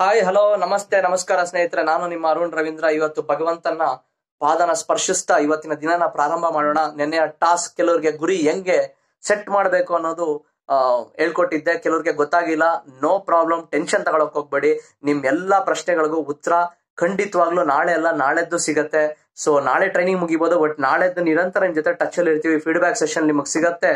hi hello ನಮಸ್ತೆ ನಮಸ್ಕಾರ ಸ್ನೇಹಿತರೆ ನಾನು ನಿಮ್ಮ ಅರುಣ್ ರವೀಂದ್ರ ಇವತ್ತು ಭಗವಂತನ ಪಾದನ ಸ್ಪರ್ಶಿಸ್ತಾ ಇವತ್ತಿನ ದಿನನ ಪ್ರಾರಂಭ ಮಾಡೋಣ ನಿನ್ನೆ ಟಾಸ್ಕ್ ಕೆಲವರಿಗೆ ಗುರಿ ಹೆಂಗೆ ಸೆಟ್ ಮಾಡಬೇಕು ಅನ್ನೋದು ಹೇಳ್ಕೊಟ್ಟಿದ್ದೆ ಕೆಲವ್ರಿಗೆ ಗೊತ್ತಾಗಿಲ್ಲ ನೋ ಪ್ರಾಬ್ಲಮ್ ಟೆನ್ಷನ್ ತಗೊಳಕ್ ಹೋಗ್ಬೇಡಿ ನಿಮ್ ಎಲ್ಲಾ ಪ್ರಶ್ನೆಗಳಿಗೂ ಉತ್ತರ ಖಂಡಿತವಾಗ್ಲೂ ನಾಳೆ ಅಲ್ಲ ನಾಳೆದ್ದು ಸಿಗತ್ತೆ ಸೊ ನಾಳೆ ಟ್ರೈನಿಂಗ್ ಮುಗಿಬಹುದು ಬಟ್ ನಾಳೆದ್ದು ನಿರಂತರ ಜೊತೆ ಟಚ್ ಅಲ್ಲಿ ಇರ್ತೀವಿ ಫೀಡ್ಬ್ಯಾಕ್ ಸೆಷನ್ ನಿಮಗೆ ಸಿಗತ್ತೆ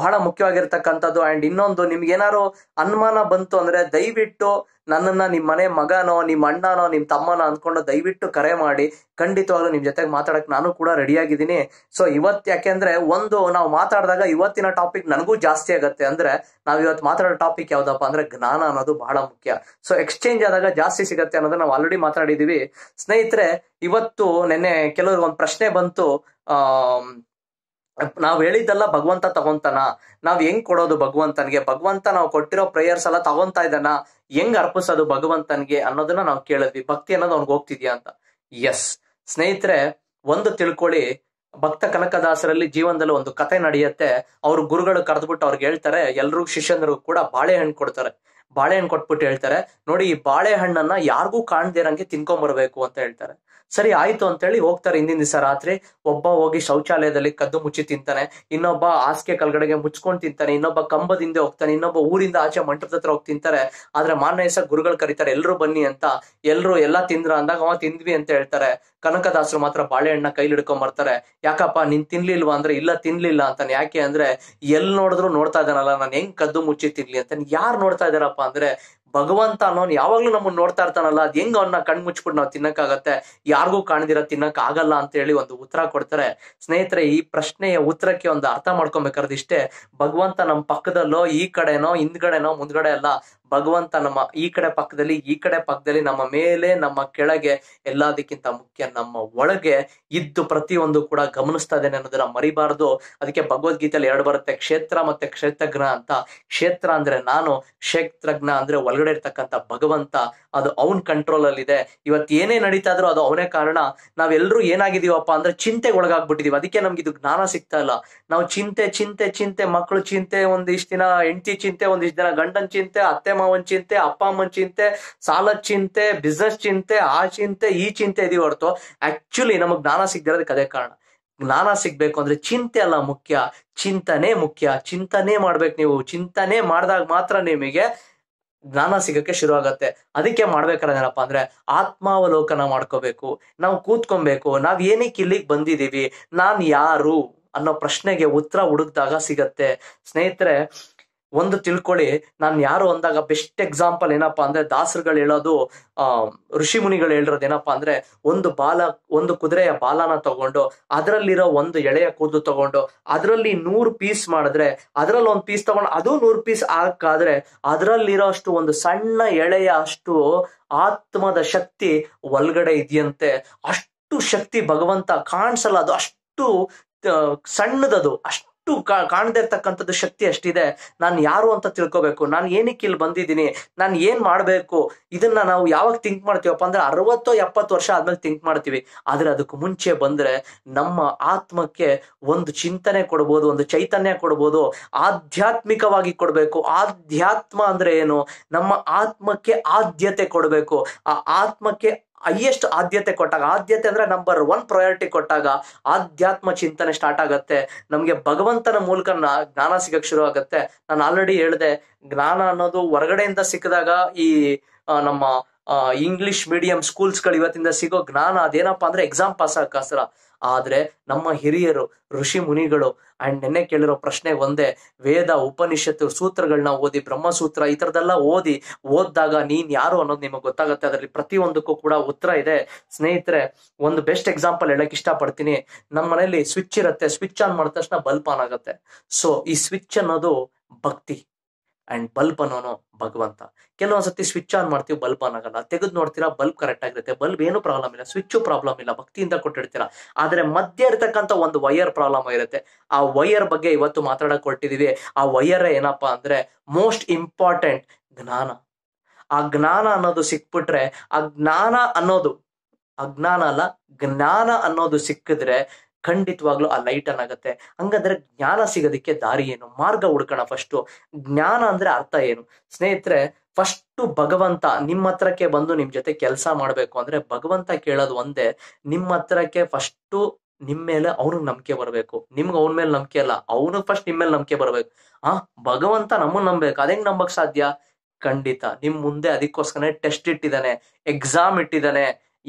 ಬಹಳ ಮುಖ್ಯವಾಗಿರ್ತಕ್ಕಂಥದ್ದು ಅಂಡ್ ಇನ್ನೊಂದು ನಿಮ್ಗೆ ಏನಾರು ಅನುಮಾನ ಬಂತು ಅಂದ್ರೆ ದಯವಿಟ್ಟು ನನ್ನನ್ನ ನಿಮ್ಮ ಮನೆ ಮಗನೋ ನಿಮ್ಮ ಅಣ್ಣನೋ ನಿಮ್ಮ ತಮ್ಮನೋ ಅಂದ್ಕೊಂಡು ದಯವಿಟ್ಟು ಕರೆ ಮಾಡಿ ಖಂಡಿತವಾಗ್ಲೂ ನಿಮ್ ಜೊತೆಗೆ ಮಾತಾಡಕ್ ನಾನು ಕೂಡ ರೆಡಿ ಆಗಿದ್ದೀನಿ ಸೊ ಇವತ್ ಯಾಕೆಂದ್ರೆ ಒಂದು ನಾವು ಮಾತಾಡಿದಾಗ ಇವತ್ತಿನ ಟಾಪಿಕ್ ನನಗೂ ಜಾಸ್ತಿ ಆಗತ್ತೆ ಅಂದ್ರೆ ನಾವ್ ಇವತ್ ಮಾತಾಡೋ ಟಾಪಿಕ್ ಯಾವ್ದಪ್ಪ ಅಂದ್ರೆ ಜ್ಞಾನ ಅನ್ನೋದು ಬಹಳ ಮುಖ್ಯ ಸೊ ಎಕ್ಸ್ಚೇಂಜ್ ಆದಾಗ ಜಾಸ್ತಿ ಸಿಗತ್ತೆ ಅನ್ನೋದನ್ನ ನಾವು ಆಲ್ರೆಡಿ ಮಾತಾಡಿದೀವಿ ಸ್ನೇಹಿತರೆ ಇವತ್ತು ನೆನ್ನೆ ಕೆಲವ್ರಿಗೆ ಒಂದು ಪ್ರಶ್ನೆ ಬಂತು ಆ ನಾವ್ ಹೇಳಿದ್ದೆಲ್ಲ ಭಗವಂತ ತಗೊಂತಾನ ನಾವ್ ಹೆಂಗ್ ಕೊಡೋದು ಭಗವಂತನ್ಗೆ ಭಗವಂತ ನಾವು ಕೊಟ್ಟಿರೋ ಪ್ರೇಯರ್ಸ್ ಎಲ್ಲ ತಗೊಂತಾ ಇದ್ದಾನ ಹೆಂಗ್ ಅರ್ಪಿಸೋದು ಭಗವಂತನ್ಗೆ ಅನ್ನೋದನ್ನ ನಾವು ಕೇಳಿದ್ವಿ ಭಕ್ತಿ ಅನ್ನೋದು ಅವ್ನಿಗೆ ಹೋಗ್ತಿದ್ಯಾ ಅಂತ ಎಸ್ ಸ್ನೇಹಿತರೆ ಒಂದು ತಿಳ್ಕೊಳ್ಳಿ ಭಕ್ತ ಕನಕದಾಸರಲ್ಲಿ ಜೀವನದಲ್ಲಿ ಒಂದು ಕತೆ ನಡೆಯುತ್ತೆ ಅವ್ರ ಗುರುಗಳು ಕರೆದ್ಬಿಟ್ಟು ಅವ್ರಿಗೆ ಹೇಳ್ತಾರೆ ಎಲ್ರಿಗೂ ಶಿಷ್ಯಂದ್ರಿಗೂ ಕೂಡ ಬಾಳೆಹಣ್ಣು ಕೊಡ್ತಾರೆ ಬಾಳೆಹಣ್ಣು ಕೊಟ್ಬಿಟ್ಟು ಹೇಳ್ತಾರೆ ನೋಡಿ ಈ ಬಾಳೆಹಣ್ಣನ್ನ ಯಾರಿಗೂ ಕಾಣ್ದಿರಂಗೆ ತಿನ್ಕೊಂಬರ್ಬೇಕು ಅಂತ ಹೇಳ್ತಾರೆ ಸರಿ ಆಯ್ತು ಅಂತ ಹೇಳಿ ಹೋಗ್ತಾರೆ ಹಿಂದಿನ ದಿವಸ ರಾತ್ರಿ ಒಬ್ಬ ಹೋಗಿ ಶೌಚಾಲಯದಲ್ಲಿ ಕದ್ದು ಮುಚ್ಚಿ ತಿಂತಾನೆ ಇನ್ನೊಬ್ಬ ಹಾಸಿಗೆ ಕಲ್ಗಡೆಗೆ ಮುಚ್ಕೊಂಡು ತಿಂತಾನೆ ಇನ್ನೊಬ್ಬ ಕಂಬದಿಂದ ಹೋಗ್ತಾನೆ ಇನ್ನೊಬ್ಬ ಊರಿಂದ ಆಚೆ ಮಂಟಪದ ಹತ್ರ ಹೋಗಿ ತಿಂತಾರೆ ಆದ್ರೆ ಮಾನ್ಯ ಗುರುಗಳು ಕರೀತಾರೆ ಎಲ್ರು ಬನ್ನಿ ಅಂತ ಎಲ್ರು ಎಲ್ಲಾ ತಿಂದ್ರ ಅಂದಾಗ ಅವ ತಿಂದ್ವಿ ಅಂತ ಹೇಳ್ತಾರೆ ಕನಕದಾಸರು ಮಾತ್ರ ಬಾಳೆಹಣ್ಣ ಕೈಲಿ ಹಿಡ್ಕೊಂಡ್ ಬರ್ತಾರೆ ಯಾಕಪ್ಪ ನಿನ್ ತಿನ್ಲಿಲ್ವಾ ಅಂದ್ರೆ ಇಲ್ಲ ತಿನ್ಲಿಲ್ಲ ಅಂತಾನೆ ಯಾಕೆ ಅಂದ್ರೆ ಎಲ್ ನೋಡಿದ್ರು ನೋಡ್ತಾ ಇದ್ದಾನಲ್ಲ ನಾನು ಹೆಂಗ್ ಕದ್ದು ಮುಚ್ಚಿ ತಿನ್ಲಿ ಅಂತ ಯಾರು ನೋಡ್ತಾ ಇದಾರಪ್ಪ ಅಂದ್ರೆ ಭಗವಂತ ಅನ್ನೋನ್ ಯಾವಾಗ್ಲೂ ನಮ್ಮನ್ನ ನೋಡ್ತಾ ಇರ್ತಾನಲ್ಲ ಅದ್ ಹೆಂಗ್ ಅವನ್ನ ಕಣ್ ಮುಚ್ಬಿಟ್ಟು ನಾವು ತಿನ್ನಕ್ಕಾಗತ್ತೆ ಯಾರಿಗೂ ಕಾಣದಿರ ತಿನ್ನಕ್ ಆಗಲ್ಲ ಅಂತ ಹೇಳಿ ಒಂದು ಉತ್ತರ ಕೊಡ್ತಾರೆ ಸ್ನೇಹಿತರೆ ಈ ಪ್ರಶ್ನೆಯ ಉತ್ತರಕ್ಕೆ ಒಂದು ಅರ್ಥ ಮಾಡ್ಕೊಬೇಕಾದ್ರೆ ಇಷ್ಟೇ ಭಗವಂತ ನಮ್ ಪಕ್ಕದಲ್ಲೋ ಈ ಕಡೆನೋ ಹಿಂದ್ಗಡೆನೋ ಮುಂದ್ಗಡೆ ಅಲ್ಲ ಭಗವಂತ ನಮ್ಮ ಈ ಕಡೆ ಪಕ್ಕದಲ್ಲಿ ಈ ಕಡೆ ಪಕ್ಕದಲ್ಲಿ ನಮ್ಮ ಮೇಲೆ ನಮ್ಮ ಕೆಳಗೆ ಎಲ್ಲದಕ್ಕಿಂತ ಮುಖ್ಯ ನಮ್ಮ ಒಳಗೆ ಇದ್ದು ಪ್ರತಿಯೊಂದು ಕೂಡ ಗಮನಿಸ್ತಾ ಇದ್ದೇನೆ ಅನ್ನೋದನ್ನ ಮರಿಬಾರದು ಅದಕ್ಕೆ ಭಗವದ್ಗೀತೆಯಲ್ಲಿ ಎರಡು ಬರುತ್ತೆ ಕ್ಷೇತ್ರ ಮತ್ತೆ ಕ್ಷೇತ್ರಜ್ಞ ಅಂತ ಕ್ಷೇತ್ರ ಅಂದ್ರೆ ನಾನು ಕ್ಷೇತ್ರಜ್ಞ ಅಂದ್ರೆ ಒಳಗಡೆ ಇರ್ತಕ್ಕಂಥ ಭಗವಂತ ಅದು ಅವನ್ ಕಂಟ್ರೋಲ್ ಅಲ್ಲಿ ಇದೆ ಇವತ್ತು ಏನೇ ನಡೀತಾ ಇದ್ರು ಅದು ಅವನೇ ಕಾರಣ ನಾವೆಲ್ಲರೂ ಏನಾಗಿದೀವಪ್ಪ ಅಂದ್ರೆ ಚಿಂತೆ ಒಳಗಾಗ್ಬಿಟ್ಟಿದೀವಿ ಅದಕ್ಕೆ ನಮ್ಗೆ ಇದು ಜ್ಞಾನ ಸಿಗ್ತಾ ಇಲ್ಲ ನಾವು ಚಿಂತೆ ಚಿಂತೆ ಚಿಂತೆ ಮಕ್ಕಳು ಚಿಂತೆ ಒಂದಿಷ್ಟು ದಿನ ಹೆಂಡತಿ ಚಿಂತೆ ಒಂದಿಷ್ಟು ದಿನ ಗಂಡನ ಚಿಂತೆ ಅತ್ತೆ ಒಂದ್ ಚಿಂತೆ ಅಪ್ಪ ಅಮ್ಮನ ಚಿಂತೆ ಸಾಲದ ಚಿಂತೆ ಬಿಸ್ನೆಸ್ ಚಿಂತೆ ಆ ಚಿಂತೆ ಈ ಚಿಂತೆ ಇದೀವಿ ಹೊರತು ಆಕ್ಚುಲಿ ನಮಗ್ ಜ್ಞಾನ ಸಿಗ್ದಿರೋದಕ್ಕೆ ಅದೇ ಕಾರಣ ಜ್ಞಾನ ಸಿಗ್ಬೇಕು ಅಂದ್ರೆ ಚಿಂತೆ ಅಲ್ಲ ಮುಖ್ಯ ಚಿಂತನೆ ಮುಖ್ಯ ಚಿಂತನೆ ಮಾಡ್ಬೇಕು ನೀವು ಚಿಂತನೆ ಮಾಡಿದಾಗ ಮಾತ್ರ ನಿಮಗೆ ಜ್ಞಾನ ಸಿಗಕ್ಕೆ ಶುರು ಆಗತ್ತೆ ಅದಕ್ಕೆ ಮಾಡ್ಬೇಕಾದ್ರೆ ಏನಪ್ಪಾ ಅಂದ್ರೆ ಆತ್ಮಾವಲೋಕನ ಮಾಡ್ಕೋಬೇಕು ನಾವು ಕೂತ್ಕೊಬೇಕು ನಾವ್ ಏನಕ್ಕೆ ಇಲ್ಲಿಗೆ ಬಂದಿದೀವಿ ನಾನ್ ಯಾರು ಅನ್ನೋ ಪ್ರಶ್ನೆಗೆ ಉತ್ತರ ಹುಡುಕ್ದಾಗ ಸಿಗತ್ತೆ ಸ್ನೇಹಿತರೆ ಒಂದು ತಿಳ್ಕೊಳ್ಳಿ ನಾನು ಯಾರು ಅಂದಾಗ ಬೆಸ್ಟ್ ಎಕ್ಸಾಂಪಲ್ ಏನಪ್ಪಾ ಅಂದ್ರೆ ದಾಸರುಗಳು ಹೇಳೋದು ಆ ಋಷಿ ಮುನಿಗಳು ಹೇಳಿರೋದು ಏನಪ್ಪಾ ಅಂದ್ರೆ ಒಂದು ಬಾಲ ಒಂದು ಕುದುರೆಯ ಬಾಲನ ತಗೊಂಡು ಅದರಲ್ಲಿರೋ ಒಂದು ಎಳೆಯ ಕೂದಲು ತಗೊಂಡು ಅದರಲ್ಲಿ ನೂರು ಪೀಸ್ ಮಾಡಿದ್ರೆ ಅದರಲ್ಲಿ ಒಂದು ಪೀಸ್ ತಗೊಂಡು ಅದು ನೂರು ಪೀಸ್ ಹಾಕಾದ್ರೆ ಅದರಲ್ಲಿರೋ ಅಷ್ಟು ಒಂದು ಸಣ್ಣ ಎಳೆಯ ಅಷ್ಟು ಆತ್ಮದ ಶಕ್ತಿ ಒಳಗಡೆ ಇದೆಯಂತೆ ಅಷ್ಟು ಶಕ್ತಿ ಭಗವಂತ ಕಾಣಿಸಲ್ಲ ಅದು ಅಷ್ಟು ಸಣ್ಣದದು ಅಷ್ಟು ಅಷ್ಟು ಕಾಣದೇ ಇರ್ತಕ್ಕಂಥದ್ದು ಶಕ್ತಿ ಅಷ್ಟಿದೆ ನಾನು ಯಾರು ಅಂತ ತಿಳ್ಕೊಬೇಕು ನಾನು ಏನಕ್ಕೆ ಇಲ್ಲಿ ಬಂದಿದ್ದೀನಿ ನಾನು ಏನ್ ಮಾಡಬೇಕು ಇದನ್ನ ನಾವು ಯಾವಾಗ ಥಿಂಕ್ ಮಾಡ್ತೀವಪ್ಪ ಅಂದ್ರೆ ಅರವತ್ತು ಎಪ್ಪತ್ತು ವರ್ಷ ಆದ್ಮೇಲೆ ಥಿಂಕ್ ಮಾಡ್ತೀವಿ ಆದ್ರೆ ಅದಕ್ಕೆ ಮುಂಚೆ ಬಂದ್ರೆ ನಮ್ಮ ಆತ್ಮಕ್ಕೆ ಒಂದು ಚಿಂತನೆ ಕೊಡ್ಬೋದು ಒಂದು ಚೈತನ್ಯ ಕೊಡ್ಬೋದು ಆಧ್ಯಾತ್ಮಿಕವಾಗಿ ಕೊಡ್ಬೇಕು ಆಧ್ಯಾತ್ಮ ಅಂದ್ರೆ ಏನು ನಮ್ಮ ಆತ್ಮಕ್ಕೆ ಆದ್ಯತೆ ಕೊಡ್ಬೇಕು ಆ ಆತ್ಮಕ್ಕೆ ಹೈಯೆಸ್ಟ್ ಆದ್ಯತೆ ಕೊಟ್ಟಾಗ ಆದ್ಯತೆ ಅಂದ್ರೆ ನಂಬರ್ ಒನ್ ಪ್ರಯಾರಿಟಿ ಕೊಟ್ಟಾಗ ಆಧ್ಯಾತ್ಮ ಚಿಂತನೆ ಸ್ಟಾರ್ಟ್ ಆಗತ್ತೆ ನಮ್ಗೆ ಭಗವಂತನ ಮೂಲಕ ಜ್ಞಾನ ಸಿಗಕ್ ಶುರು ಆಗತ್ತೆ ನಾನು ಆಲ್ರೆಡಿ ಹೇಳಿದೆ ಜ್ಞಾನ ಅನ್ನೋದು ಹೊರಗಡೆಯಿಂದ ಸಿಕ್ಕಿದಾಗ ಈ ನಮ್ಮ ಇಂಗ್ಲಿಷ್ ಮೀಡಿಯಂ ಸ್ಕೂಲ್ಸ್ ಗಳು ಇವತ್ತಿಂದ ಸಿಗೋ ಜ್ಞಾನ ಅದೇನಪ್ಪಾ ಅಂದ್ರೆ ಎಕ್ಸಾಮ್ ಪಾಸ್ ಆಗಕ್ಕೋಸ್ಕರ ಆದ್ರೆ ನಮ್ಮ ಹಿರಿಯರು ಋಷಿ ಮುನಿಗಳು ಅಂಡ್ ನೆನ್ನೆ ಕೇಳಿರೋ ಪ್ರಶ್ನೆ ಒಂದೇ ವೇದ ಉಪನಿಷತ್ತು ಸೂತ್ರಗಳನ್ನ ಓದಿ ಬ್ರಹ್ಮಸೂತ್ರ ಈ ತರದೆಲ್ಲ ಓದಿ ಓದಿದಾಗ ನೀನ್ ಯಾರು ಅನ್ನೋದು ನಿಮಗೆ ಗೊತ್ತಾಗುತ್ತೆ ಅದರಲ್ಲಿ ಪ್ರತಿಯೊಂದಕ್ಕೂ ಕೂಡ ಉತ್ತರ ಇದೆ ಸ್ನೇಹಿತರೆ ಒಂದು ಬೆಸ್ಟ್ ಎಕ್ಸಾಂಪಲ್ ಹೇಳಕ್ ಇಷ್ಟಪಡ್ತೀನಿ ನಮ್ಮ ಮನೆಯಲ್ಲಿ ಸ್ವಿಚ್ ಇರುತ್ತೆ ಸ್ವಿಚ್ ಆನ್ ಮಾಡಿದ ತಕ್ಷಣ ಬಲ್ಪ್ ಆನ್ ಆಗುತ್ತೆ ಸೊ ಈ ಸ್ವಿಚ್ ಅನ್ನೋದು ಭಕ್ತಿ ಅಂಡ್ ಬಲ್ಬ್ ಅನ್ನೋನು ಭಗವಂತ ಕೆಲವೊಂದ್ಸತಿ ಸ್ವಿಚ್ ಆನ್ ಮಾಡ್ತೀವಿ ಬಲ್ಬ್ ಆನ್ ಆಗಲ್ಲ ತೆಗೆದು ನೋಡ್ತೀರಾ ಬಲ್ಬ್ ಕರೆಕ್ಟ್ ಆಗಿರುತ್ತೆ ಬಲ್ಬ್ ಏನು ಪ್ರಾಬ್ಲಮ್ ಇಲ್ಲ ಸ್ವಿಚ್ಚು ಪ್ರಾಬ್ಲಮ್ ಇಲ್ಲ ಭಕ್ತಿಯಿಂದ ಕೊಟ್ಟಿರ್ತೀರಾ ಆದ್ರೆ ಮಧ್ಯ ಇರತಕ್ಕಂತ ಒಂದು ವೈಯರ್ ಪ್ರಾಬ್ಲಮ್ ಆಗಿರುತ್ತೆ ಆ ವೈಯರ್ ಬಗ್ಗೆ ಇವತ್ತು ಮಾತಾಡಕ್ ಹೊರಟಿದೀವಿ ಆ ವೈಯರ್ ಏನಪ್ಪಾ ಅಂದ್ರೆ ಮೋಸ್ಟ್ ಇಂಪಾರ್ಟೆಂಟ್ ಜ್ಞಾನ ಆ ಜ್ಞಾನ ಅನ್ನೋದು ಸಿಕ್ಬಿಟ್ರೆ ಆ ಜ್ಞಾನ ಅನ್ನೋದು ಅಜ್ಞಾನ ಅಲ್ಲ ಜ್ಞಾನ ಅನ್ನೋದು ಸಿಕ್ಕಿದ್ರೆ ಖಂಡಿತವಾಗ್ಲೂ ಆ ಲೈಟ್ ಅನ್ ಆಗತ್ತೆ ಹಂಗಂದ್ರೆ ಜ್ಞಾನ ಸಿಗೋದಕ್ಕೆ ದಾರಿ ಏನು ಮಾರ್ಗ ಹುಡ್ಕೋಣ ಫಸ್ಟ್ ಜ್ಞಾನ ಅಂದ್ರೆ ಅರ್ಥ ಏನು ಸ್ನೇಹಿತರೆ ಫಸ್ಟ್ ಭಗವಂತ ನಿಮ್ಮ ಹತ್ರಕ್ಕೆ ಬಂದು ನಿಮ್ ಜೊತೆ ಕೆಲಸ ಮಾಡ್ಬೇಕು ಅಂದ್ರೆ ಭಗವಂತ ಕೇಳೋದು ಒಂದೇ ನಿಮ್ಮ ಹತ್ರಕ್ಕೆ ಫಸ್ಟು ನಿಮ್ ಮೇಲೆ ಅವ್ನಿಗೆ ನಂಬಿಕೆ ಬರಬೇಕು ನಿಮ್ಗೆ ಅವನ ಮೇಲೆ ನಂಬಿಕೆ ಅಲ್ಲ ಅವನಿಗೆ ಫಸ್ಟ್ ನಿಮ್ ಮೇಲೆ ನಂಬಿಕೆ ಬರ್ಬೇಕು ಆ ಭಗವಂತ ನಮ್ಮನ್ನ ನಂಬಬೇಕು ಅದೇ ನಂಬಕ್ ಸಾಧ್ಯ ಖಂಡಿತ ನಿಮ್ ಮುಂದೆ ಅದಕ್ಕೋಸ್ಕರ ಟೆಸ್ಟ್ ಇಟ್ಟಿದ್ದಾನೆ ಎಕ್ಸಾಮ್ ಇಟ್ಟಿದ್ದಾನೆ